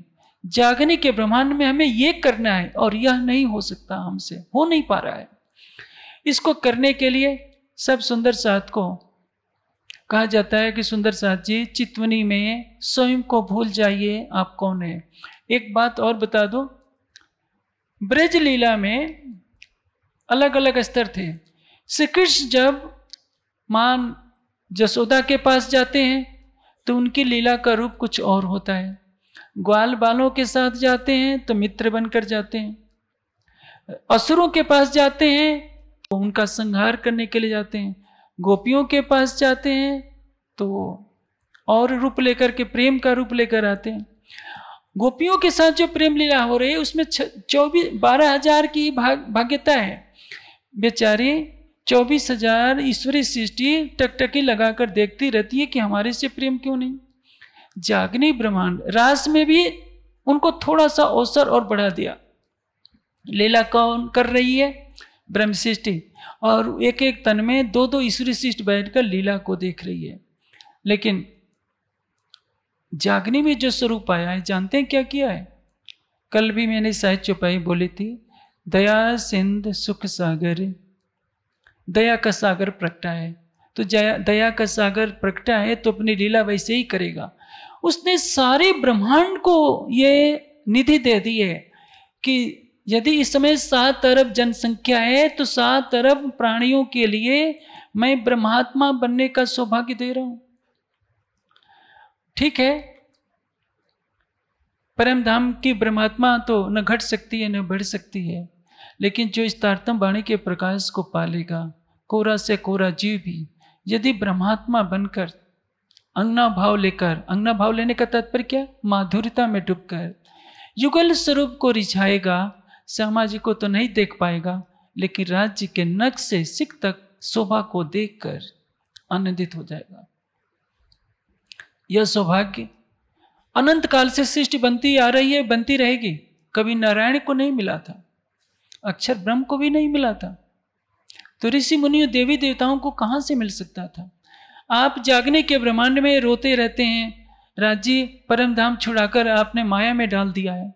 जागने के ब्रह्मांड में हमें ये करना है और यह नहीं हो सकता हमसे हो नहीं पा रहा है इसको करने के लिए सब सुंदर साथ को कहा जाता है कि सुंदर साहब जी चितवनी में स्वयं को भूल जाइए आप कौन है एक बात और बता दो ब्रज लीला में अलग अलग स्तर थे श्री कृष्ण जब मान जसोदा के पास जाते हैं तो उनकी लीला का रूप कुछ और होता है ग्वाल बालों के साथ जाते हैं तो मित्र बनकर जाते हैं असुरों के पास जाते हैं तो उनका संहार करने के लिए जाते हैं गोपियों के पास जाते हैं तो और रूप लेकर के प्रेम का रूप लेकर आते हैं गोपियों के साथ जो प्रेम लीला हो रही है उसमें चौबीस बारह हजार की भाग भाग्यता है बेचारी चौबीस हजार ईश्वरी सृष्टि टकटकी लगाकर देखती रहती है कि हमारे से प्रेम क्यों नहीं जागनी ब्रह्मांड रास में भी उनको थोड़ा सा अवसर और बढ़ा दिया लीला कौन कर रही है ब्रह्म सृष्टि और एक एक तन में दो दो ईश्वरी सृष्टि बैठकर लीला को देख रही है लेकिन जागनी में जो स्वरूप आया है जानते हैं क्या किया है कल भी मैंने शायद चौपाई बोली थी दया सिंध सुख सागर दया का सागर प्रकटा है तो दया का सागर प्रकटा है तो अपनी लीला वैसे ही करेगा उसने सारे ब्रह्मांड को ये निधि दे दी है कि यदि इस समय सात अरब जनसंख्या है तो सात अरब प्राणियों के लिए मैं ब्रह्मात्मा बनने का सौभाग्य दे रहा हूं ठीक है परम धाम की ब्रह्मात्मा तो न घट सकती है न बढ़ सकती है लेकिन जो इस तारतम वाणी के प्रकाश को पालेगा कोरा से कोरा जीव भी यदि ब्रह्मात्मा बनकर अंगना भाव लेकर अंगना भाव लेने का तात्पर्य क्या माधुरता में डूबकर युगल स्वरूप को रिझाएगा श्यामा जी को तो नहीं देख पाएगा लेकिन राज्य के नख से सिख तक शोभा को देखकर आनंदित हो जाएगा यह सौभाग्य अनंत काल से सृष्टि बनती आ रही है बनती रहेगी कभी नारायण को नहीं मिला था अक्षर ब्रह्म को भी नहीं मिला था तो ऋषि मुनियों देवी देवताओं को कहां से मिल सकता था आप जागने के ब्रह्मांड में रोते रहते हैं राज्य परम धाम छुड़ाकर आपने माया में डाल दिया है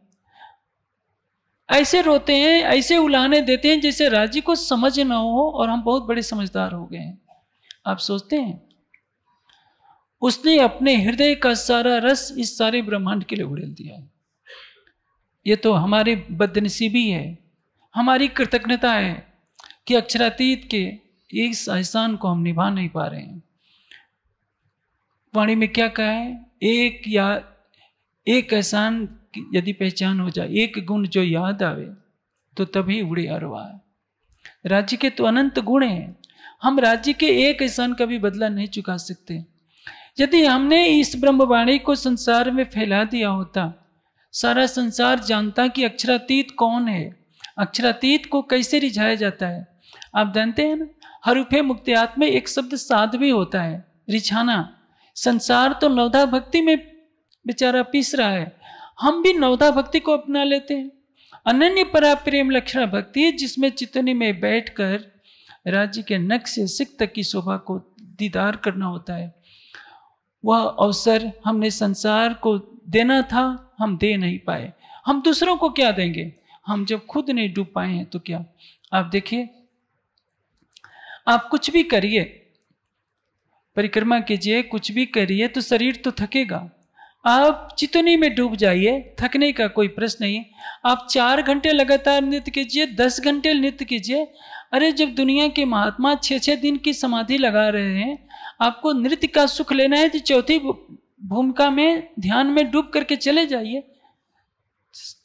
ऐसे रोते हैं ऐसे उलाने देते हैं जैसे राज्य को समझ ना हो और हम बहुत बड़े समझदार हो गए हैं आप सोचते हैं उसने अपने हृदय का सारा रस इस सारे ब्रह्मांड के लिए उड़ेल दिया है ये तो हमारी बदनसीबी है हमारी कृतज्ञता है कि अक्षरातीत के इस एहसान को हम निभा नहीं पा रहे हैं वाणी में क्या कहा है एक या एक एहसान यदि पहचान हो जाए एक गुण जो याद आवे तो तभी उड़े अरवा राज्य के तो अनंत गुण हैं हम राज्य के एक एहसान का भी बदला नहीं चुका सकते यदि हमने इस ब्रह्मवाणी को संसार में फैला दिया होता सारा संसार जानता कि अक्षरातीत कौन है अक्षरातीत को कैसे रिझाया जाता है आप जानते हैं ना हरूफे मुक्तियात में एक शब्द साध भी होता है रिछाना संसार तो नवधा भक्ति में बेचारा पीस रहा है हम भी नवदा भक्ति को अपना लेते हैं अनन्य परा प्रेम लक्षण भक्ति जिसमें चितने में बैठकर राज्य के नक से सिख तक की शोभा को दीदार करना होता है वह अवसर हमने संसार को देना था हम दे नहीं पाए हम दूसरों को क्या देंगे हम जब खुद नहीं डूब पाए हैं तो क्या आप देखिए आप कुछ भी करिए परिक्रमा कीजिए कुछ भी करिए तो शरीर तो थकेगा आप चितनी में डूब जाइए थकने का कोई प्रश्न नहीं है आप चार घंटे लगातार नृत्य कीजिए दस घंटे नृत्य कीजिए अरे जब दुनिया के महात्मा छः छः दिन की समाधि लगा रहे हैं आपको नृत्य का सुख लेना है तो चौथी भूमिका में ध्यान में डूब करके चले जाइए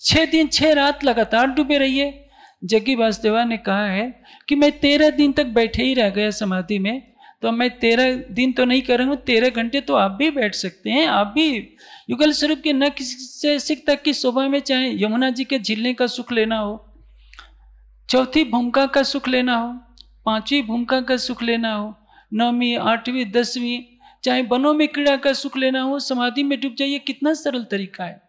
छः दिन छः रात लगातार डूबे रहिए जग्गी वासुदेवा ने कहा है कि मैं तेरह दिन तक बैठे ही रह गया समाधि में तो मैं तेरह दिन तो नहीं कर रहा हूँ तेरह घंटे तो आप भी बैठ सकते हैं आप भी युगल स्वरूप के न किसी से सिख तक की शोभा में चाहे यमुना जी के झिलने का सुख लेना हो चौथी भूमिका का सुख लेना हो पांचवी भूमिका का सुख लेना हो नौवीं आठवीं दसवीं चाहे वनों में क्रीड़ा का सुख लेना हो समाधि में डूब जाइए कितना सरल तरीका है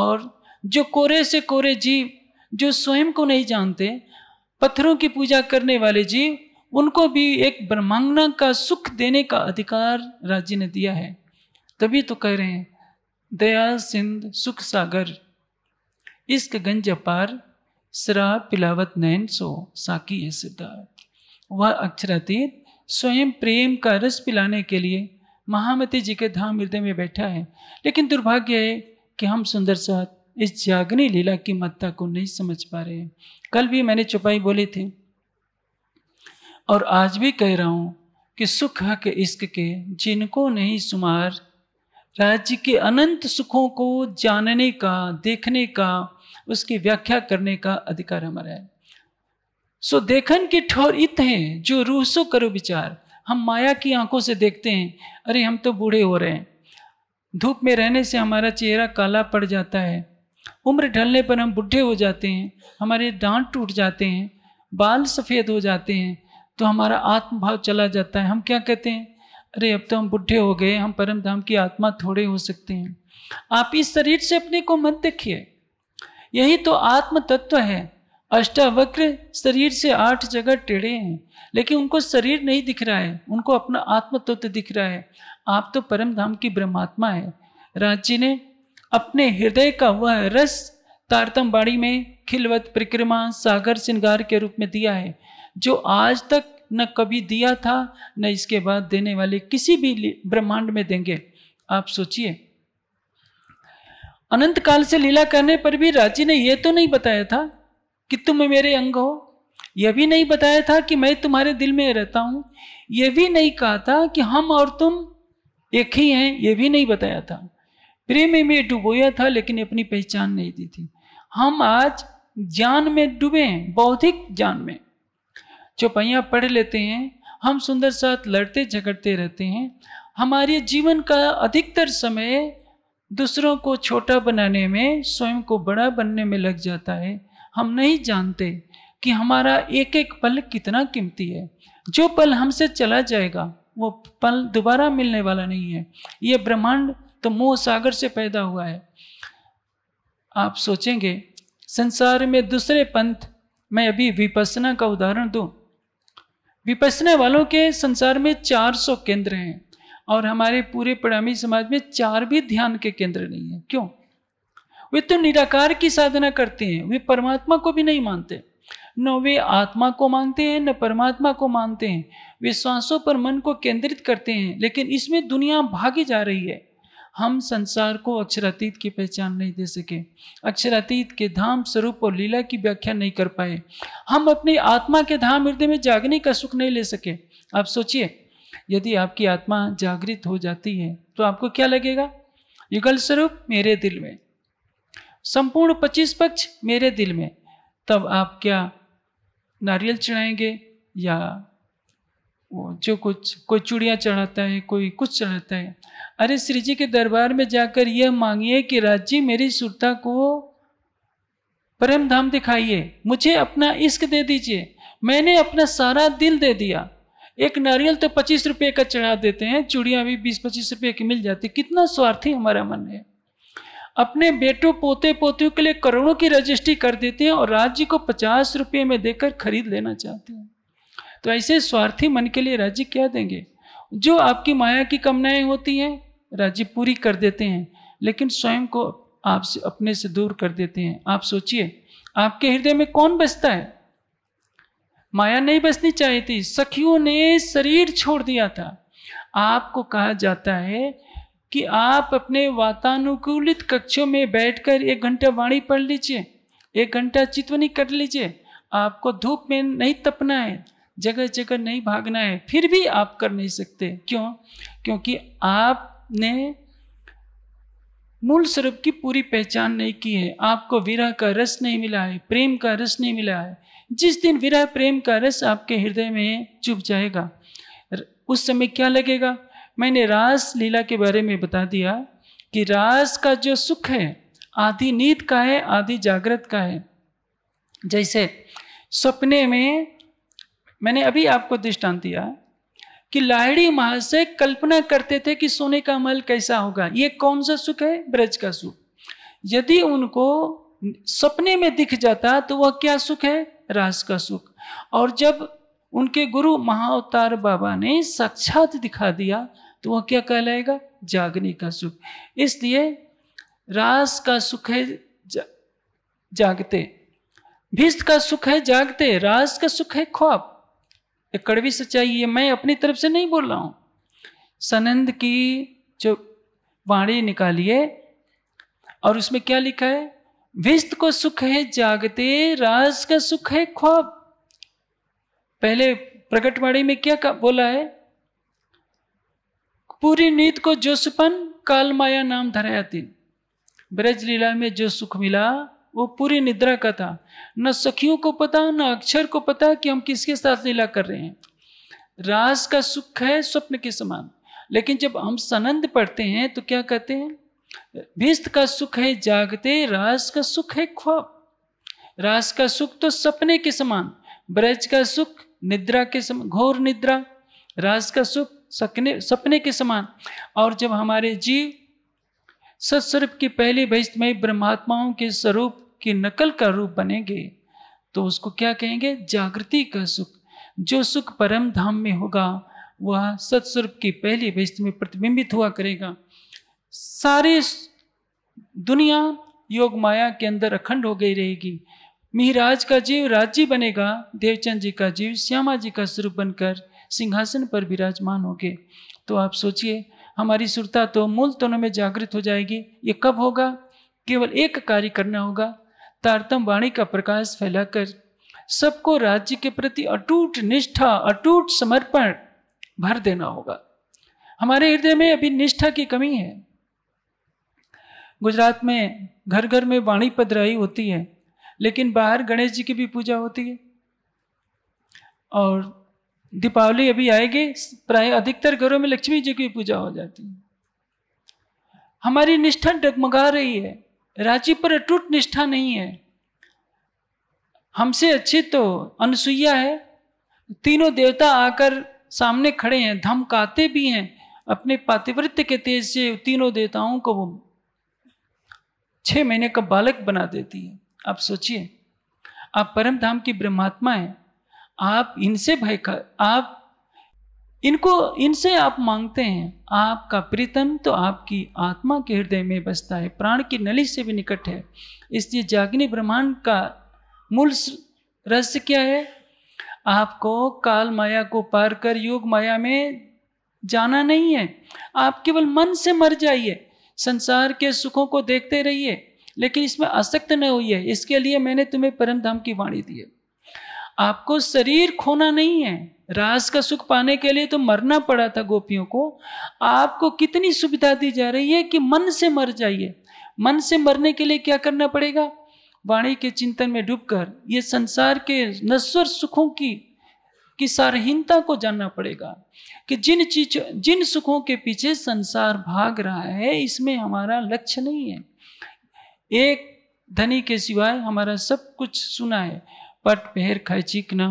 और जो कोरे से कोरे जीव जो स्वयं को नहीं जानते पत्थरों की पूजा करने वाले जीव उनको भी एक ब्रह्मांगना का सुख देने का अधिकार राज्य ने दिया है तभी तो कह रहे हैं दया सिंध सुख सागर इसके गंज अपार श्रा पिलावत नयन सो साकी है सिद्धार्थ वह अक्षरातीत स्वयं प्रेम का रस पिलाने के लिए महामती जी के धाम हृदय में बैठा है लेकिन दुर्भाग्य है कि हम सुंदर साथ इस जागनी लीला की महत्ता को नहीं समझ पा रहे हैं कल भी मैंने चुपाई बोली थी और आज भी कह रहा हूँ कि सुख के इश्क के जिनको नहीं सुमार राज्य के अनंत सुखों को जानने का देखने का उसकी व्याख्या करने का अधिकार हमारा है सो देखन के ठोर इत है जो रूह सो करो विचार हम माया की आंखों से देखते हैं अरे हम तो बूढ़े हो रहे हैं धूप में रहने से हमारा चेहरा काला पड़ जाता है उम्र ढलने पर हम बूढ़े हो जाते हैं हमारे दांत टूट जाते हैं बाल सफ़ेद हो जाते हैं तो हमारा आत्मभाव चला जाता है हम क्या कहते हैं अरे अब तो हम बुढ़े हो गए हम परम धाम की आत्मा थोड़े हो सकते हैं आप इस शरीर से अपने को मत देखिए यही तो आत्म तत्व है अष्टावक्र शरीर से आठ जगह टेढ़े हैं लेकिन उनको शरीर नहीं दिख रहा है उनको अपना आत्म तत्व दिख रहा है आप तो परम धाम की ब्रह्मात्मा है रांची ने अपने हृदय का वह रस तारतम बाड़ी में खिलवत परिक्रमा सागर श्रृंगार के रूप में दिया है जो आज तक न कभी दिया था न इसके बाद देने वाले किसी भी ब्रह्मांड में देंगे आप सोचिए अनंत काल से लीला करने पर भी राजी ने यह तो नहीं बताया था कि तुम मेरे अंग हो यह भी नहीं बताया था कि मैं तुम्हारे दिल में रहता हूं यह भी नहीं कहा था कि हम और तुम एक ही हैं यह भी नहीं बताया था प्रेम में डुबोया था लेकिन अपनी पहचान नहीं दी थी हम आज ज्ञान में डूबे हैं बौद्धिक ज्ञान में चौपाइयाँ पढ़ लेते हैं हम सुंदर साथ लड़ते झगड़ते रहते हैं हमारे जीवन का अधिकतर समय दूसरों को छोटा बनाने में स्वयं को बड़ा बनने में लग जाता है हम नहीं जानते कि हमारा एक एक पल कितना कीमती है जो पल हमसे चला जाएगा वो पल दोबारा मिलने वाला नहीं है ये ब्रह्मांड तो मोह सागर से पैदा हुआ है आप सोचेंगे संसार में दूसरे पंथ मैं अभी विपसना का उदाहरण दूँ विपसना वालों के संसार में 400 केंद्र हैं और हमारे पूरे प्रणामी समाज में चार भी ध्यान के केंद्र नहीं है क्यों वे तो निराकार की साधना करते हैं वे परमात्मा को भी नहीं मानते न वे आत्मा को मानते हैं न परमात्मा को मानते हैं वे श्वासों पर मन को केंद्रित करते हैं लेकिन इसमें दुनिया भागी जा रही है हम संसार को अक्षरातीत की पहचान नहीं दे सके अक्षरातीत के धाम स्वरूप और लीला की व्याख्या नहीं कर पाए हम अपनी आत्मा के धाम हृदय में जागने का सुख नहीं ले सके आप सोचिए यदि आपकी आत्मा जागृत हो जाती है तो आपको क्या लगेगा युगल स्वरूप मेरे दिल में संपूर्ण पच्चीस पक्ष मेरे दिल में तब आप क्या नारियल चढ़ाएंगे या वो जो कुछ कोई चूड़ियाँ चढ़ाता है कोई कुछ चढ़ाता है अरे श्री जी के दरबार में जाकर यह मांगिए कि राज्य मेरी सुरता को परम धाम दिखाइए मुझे अपना इश्क दे दीजिए मैंने अपना सारा दिल दे दिया एक नारियल तो पच्चीस रुपए का चढ़ा देते हैं चूड़ियां भी बीस पच्चीस रुपए की मिल जाती कितना स्वार्थी हमारा मन है अपने बेटों पोते पोतियों के लिए करोड़ों की रजिस्ट्री कर देते हैं और राज्य को पचास रुपये में देकर खरीद लेना चाहते हैं तो ऐसे स्वार्थी मन के लिए राज्य क्या देंगे जो आपकी माया की कमनाएं होती हैं राजी पूरी कर देते हैं लेकिन स्वयं को आपसे अपने से दूर कर देते हैं आप सोचिए आपके हृदय में कौन बसता है माया नहीं बसनी चाहिए थी सखियों ने शरीर छोड़ दिया था आपको कहा जाता है कि आप अपने वातानुकूलित कक्षों में बैठकर एक घंटा वाणी पढ़ लीजिए एक घंटा चितवनी कर लीजिए आपको धूप में नहीं तपना है जगह जगह नहीं भागना है फिर भी आप कर नहीं सकते क्यों क्योंकि आप ने मूल स्वरूप की पूरी पहचान नहीं की है आपको विरह का रस नहीं मिला है प्रेम का रस नहीं मिला है जिस दिन विरह प्रेम का रस आपके हृदय में चुप जाएगा उस समय क्या लगेगा मैंने रास लीला के बारे में बता दिया कि रास का जो सुख है आधी नींद का है आधी जागृत का है जैसे सपने में मैंने अभी आपको दृष्टांत दिया कि लाहड़ी महाराज से कल्पना करते थे कि सोने का महल कैसा होगा ये कौन सा सुख है ब्रज का सुख यदि उनको सपने में दिख जाता तो वह क्या सुख है रास का सुख और जब उनके गुरु महाअवतार बाबा ने साक्षात दिखा दिया तो वह क्या कहलाएगा जागने का सुख इसलिए रास का सुख है जा, जागते भिष्ट का सुख है जागते रास का सुख है ख्वाब कड़वी सच्चाई है मैं अपनी तरफ से नहीं बोल रहा हूं सनंद की जो वाणी निकाली है और उसमें क्या लिखा है विस्त को सुख है जागते राज का सुख है ख्वाब पहले प्रकटवाणी में क्या बोला है पूरी नीत को जोसपन काल माया नाम धराया तीन ब्रज लीला में जो सुख मिला वो पूरी निद्रा का था न सखियों को पता न अक्षर को पता कि हम किसके साथ लीला कर रहे हैं राज का सुख है स्वप्न के समान लेकिन जब हम सनंद पढ़ते हैं तो क्या कहते हैं भिस्त का सुख है जागते रास का सुख है ख्वाब रास का सुख तो सपने के समान ब्रज का सुख निद्रा के समान घोर निद्रा रास का सुख सपने सपने के समान और जब हमारे जीव सत्स्वरूप की पहली बहिष्ठ में ब्रह्मात्माओं के स्वरूप की नकल का रूप बनेंगे तो उसको क्या कहेंगे जागृति का सुख जो सुख परम धाम में होगा वह सत्स्वरूप की पहली बहिष्ठ में प्रतिबिंबित हुआ करेगा सारी दुनिया योग माया के अंदर अखंड हो गई रहेगी मिहराज का जीव राज्य बनेगा देवचंद जी का जीव श्यामा जी का स्वरूप बनकर सिंहासन पर विराजमान हो गए तो आप सोचिए हमारी सुरता तो मूल तनों में जागृत हो जाएगी ये कब होगा केवल एक कार्य करना होगा तारतम वाणी का प्रकाश फैलाकर सबको राज्य के प्रति अटूट निष्ठा अटूट समर्पण भर देना होगा हमारे हृदय में अभी निष्ठा की कमी है गुजरात में घर घर में वाणी पदराई होती है लेकिन बाहर गणेश जी की भी पूजा होती है और दीपावली अभी आएगी प्राय अधिकतर घरों में लक्ष्मी जी की पूजा हो जाती है हमारी निष्ठा डगमगा रही है राजी पर अटूट निष्ठा नहीं है हमसे अच्छे तो अनुसुईया है तीनों देवता आकर सामने खड़े हैं धमकाते भी हैं अपने पातिवृत्य के तेज से तीनों देवताओं को वो छह महीने का बालक बना देती है आप सोचिए आप परम धाम की ब्रह्मात्मा हैं आप इनसे भय कर आप इनको इनसे आप मांगते हैं आपका प्रीतम तो आपकी आत्मा के हृदय में बसता है प्राण की नली से भी निकट है इसलिए जागनी ब्रह्मांड का मूल रहस्य क्या है आपको काल माया को पार कर योग माया में जाना नहीं है आप केवल मन से मर जाइए संसार के सुखों को देखते रहिए लेकिन इसमें आसक्त न होइए इसके लिए मैंने तुम्हें परम धाम की वाणी दी है आपको शरीर खोना नहीं है राज का सुख पाने के लिए तो मरना पड़ा था गोपियों को आपको कितनी सुविधा दी जा रही है कि मन से मर जाइए मन से मरने के लिए क्या करना पड़ेगा वाणी के चिंतन में डूबकर ये संसार के नश्वर सुखों की की सारहीनता को जानना पड़ेगा कि जिन चीज जिन सुखों के पीछे संसार भाग रहा है इसमें हमारा लक्ष्य नहीं है एक धनी के सिवाय हमारा सब कुछ सुना है पट पहर खैचिकना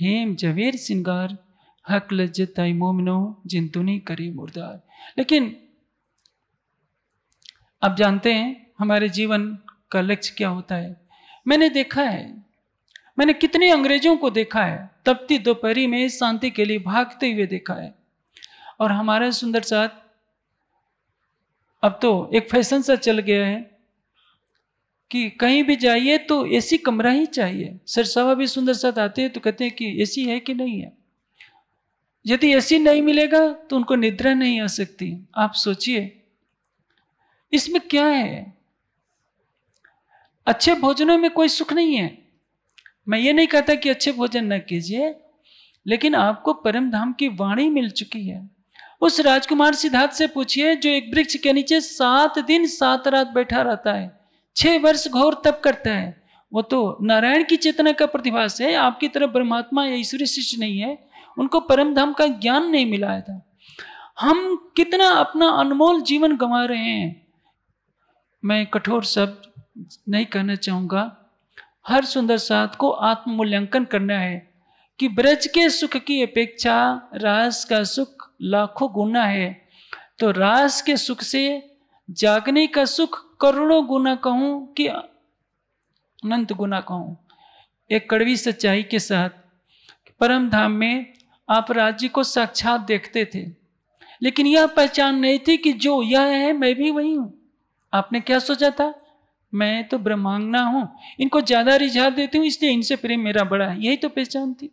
हेम जवेर सिंगार हक लज्जत ताई मोमिनो जिंतुनी करी मुर्दार लेकिन आप जानते हैं हमारे जीवन का लक्ष्य क्या होता है मैंने देखा है मैंने कितने अंग्रेजों को देखा है तपती दोपहरी में शांति के लिए भागते हुए देखा है और हमारा सुंदर साथ अब तो एक फैशन सा चल गया है कि कहीं भी जाइए तो एसी कमरा ही चाहिए सरसावा भी सुंदर साथ आते हैं तो कहते हैं कि एसी है कि नहीं है यदि एसी नहीं मिलेगा तो उनको निद्रा नहीं आ सकती आप सोचिए इसमें क्या है अच्छे भोजनों में कोई सुख नहीं है मैं ये नहीं कहता कि अच्छे भोजन न कीजिए लेकिन आपको परम धाम की वाणी मिल चुकी है उस राजकुमार सिद्धार्थ से पूछिए जो एक वृक्ष के नीचे सात दिन सात रात बैठा रहता है छह वर्ष घोर तप करता है वो तो नारायण की चेतना का प्रतिभास है आपकी तरफ परमात्मा या ईश्वरी शिष्य नहीं है उनको परम धाम का ज्ञान नहीं मिला था हम कितना अपना अनमोल जीवन गंवा रहे हैं मैं कठोर शब्द नहीं कहना चाहूंगा हर सुंदर साथ को आत्म मूल्यांकन करना है कि ब्रज के सुख की अपेक्षा रास का सुख लाखों गुना है तो रास के सुख से जागने का सुख करोड़ों गुना कहूं कि अनंत गुना कहूं एक कड़वी सच्चाई के साथ परम धाम में आप राज्य को साक्षात देखते थे लेकिन यह पहचान नहीं थी कि जो यह है मैं भी वही हूं आपने क्या सोचा था मैं तो ब्रह्मांगना हूं इनको ज़्यादा रिझा देती हूँ इसलिए इनसे प्रेम मेरा बड़ा है यही तो पहचान थी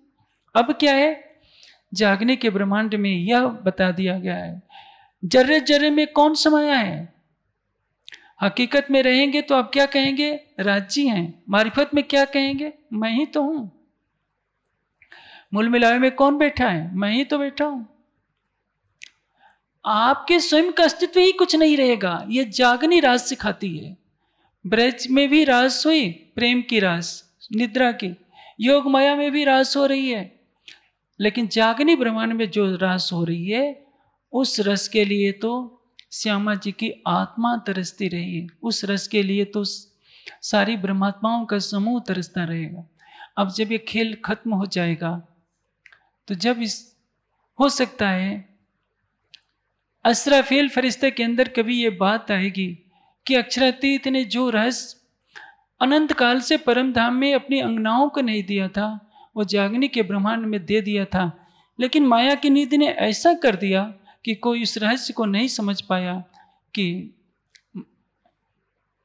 अब क्या है जागने के ब्रह्मांड में यह बता दिया गया है जर्रे जर्रे में कौन समाया है हकीकत में रहेंगे तो आप क्या कहेंगे राजी हैं मारिफत में क्या कहेंगे मैं ही तो हूं मूल मिलावे में कौन बैठा है मैं ही तो बैठा हूं आपके स्वयं का अस्तित्व ही कुछ नहीं रहेगा यह जागनी रास सिखाती है ब्रज में भी रास हुई प्रेम की रास निद्रा की योग माया में भी रास हो रही है लेकिन जागनी ब्रह्मांड में जो रास हो रही है उस रस के लिए तो श्यामा जी की आत्मा तरसती रही है उस रस के लिए तो सारी ब्रह्मात्माओं का समूह तरसता रहेगा अब जब ये खेल खत्म हो जाएगा तो जब इस हो सकता है असराफेल फरिश्ते के अंदर कभी ये बात आएगी कि अक्षरातीत ने जो रहस्य अनंत काल से परम धाम में अपनी अंगनाओं को नहीं दिया था वो जागनी के ब्रह्मांड में दे दिया था लेकिन माया की नीति ने ऐसा कर दिया कि कोई इस रहस्य को नहीं समझ पाया कि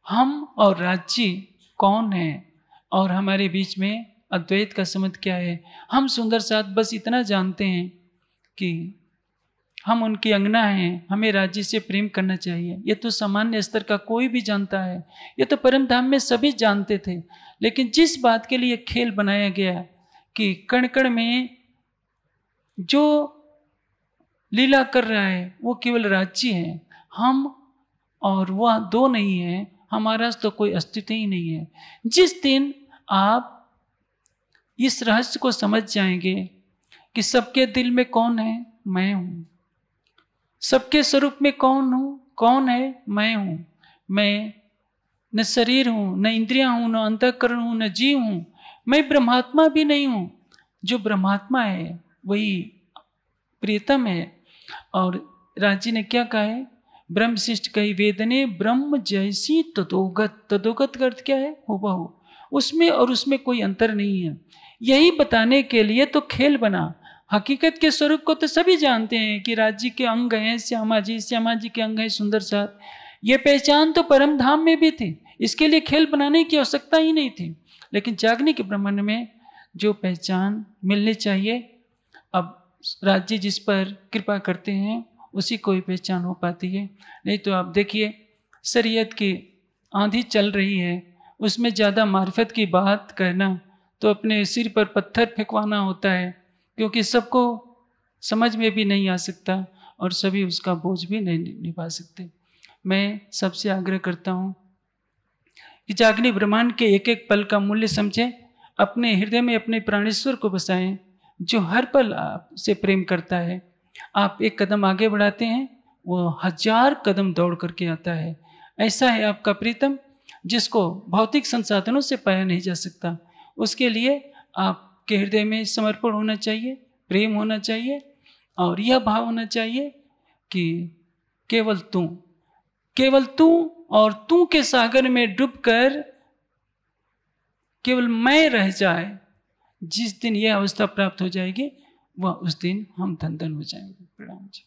हम और राज्य कौन है और हमारे बीच में अद्वैत का संबंध क्या है हम सुंदर साथ बस इतना जानते हैं कि हम उनकी अंगना हैं हमें राज्य से प्रेम करना चाहिए यह तो सामान्य स्तर का कोई भी जानता है ये तो परम धाम में सभी जानते थे लेकिन जिस बात के लिए खेल बनाया गया कि कण कण में जो लीला कर रहा है वो केवल राज्य है हम और वह दो नहीं है हमारा तो कोई अस्तित्व ही नहीं है जिस दिन आप इस रहस्य को समझ जाएंगे कि सबके दिल में कौन है मैं हूँ सबके स्वरूप में कौन हूँ कौन है मैं हूँ मैं न शरीर हूँ न इंद्रिया हूँ न अंतकरण हूँ न जीव हूँ मैं ब्रह्मात्मा भी नहीं हूँ जो ब्रह्मात्मा है वही प्रियतम है और जी ने क्या कहा है शिष्ट कही वेद ने ब्रह्म जैसी तदोगत तदोगत का अर्थ क्या है हो बहु उसमें और उसमें कोई अंतर नहीं है यही बताने के लिए तो खेल बना हकीकत के स्वरूप को तो सभी जानते हैं कि राज्य के अंग हैं श्यामा जी श्यामा जी के अंग हैं सुंदर साहब ये पहचान तो परम धाम में भी थी इसके लिए खेल बनाने की आवश्यकता ही नहीं थी लेकिन जागने के ब्रह्मण्य में जो पहचान मिलनी चाहिए अब राज्य जिस पर कृपा करते हैं उसी को ही पहचान हो पाती है नहीं तो आप देखिए शरीयत की आंधी चल रही है उसमें ज़्यादा मार्फत की बात करना तो अपने सिर पर पत्थर फेंकवाना होता है क्योंकि सबको समझ में भी नहीं आ सकता और सभी उसका बोझ भी नहीं निभा सकते मैं सबसे आग्रह करता हूँ कि जागनी ब्रह्मांड के एक एक पल का मूल्य समझें अपने हृदय में अपने प्राणेश्वर को बसाएं जो हर पल आपसे प्रेम करता है आप एक कदम आगे बढ़ाते हैं वो हजार कदम दौड़ करके आता है ऐसा है आपका प्रीतम जिसको भौतिक संसाधनों से पाया नहीं जा सकता उसके लिए आपके हृदय में समर्पण होना चाहिए प्रेम होना चाहिए और यह भाव होना चाहिए कि केवल तू केवल तू और तू के सागर में डूबकर केवल मैं रह जाए जिस दिन यह अवस्था प्राप्त हो जाएगी वह उस दिन हम धन धन हो जाएंगे प्रणाम जी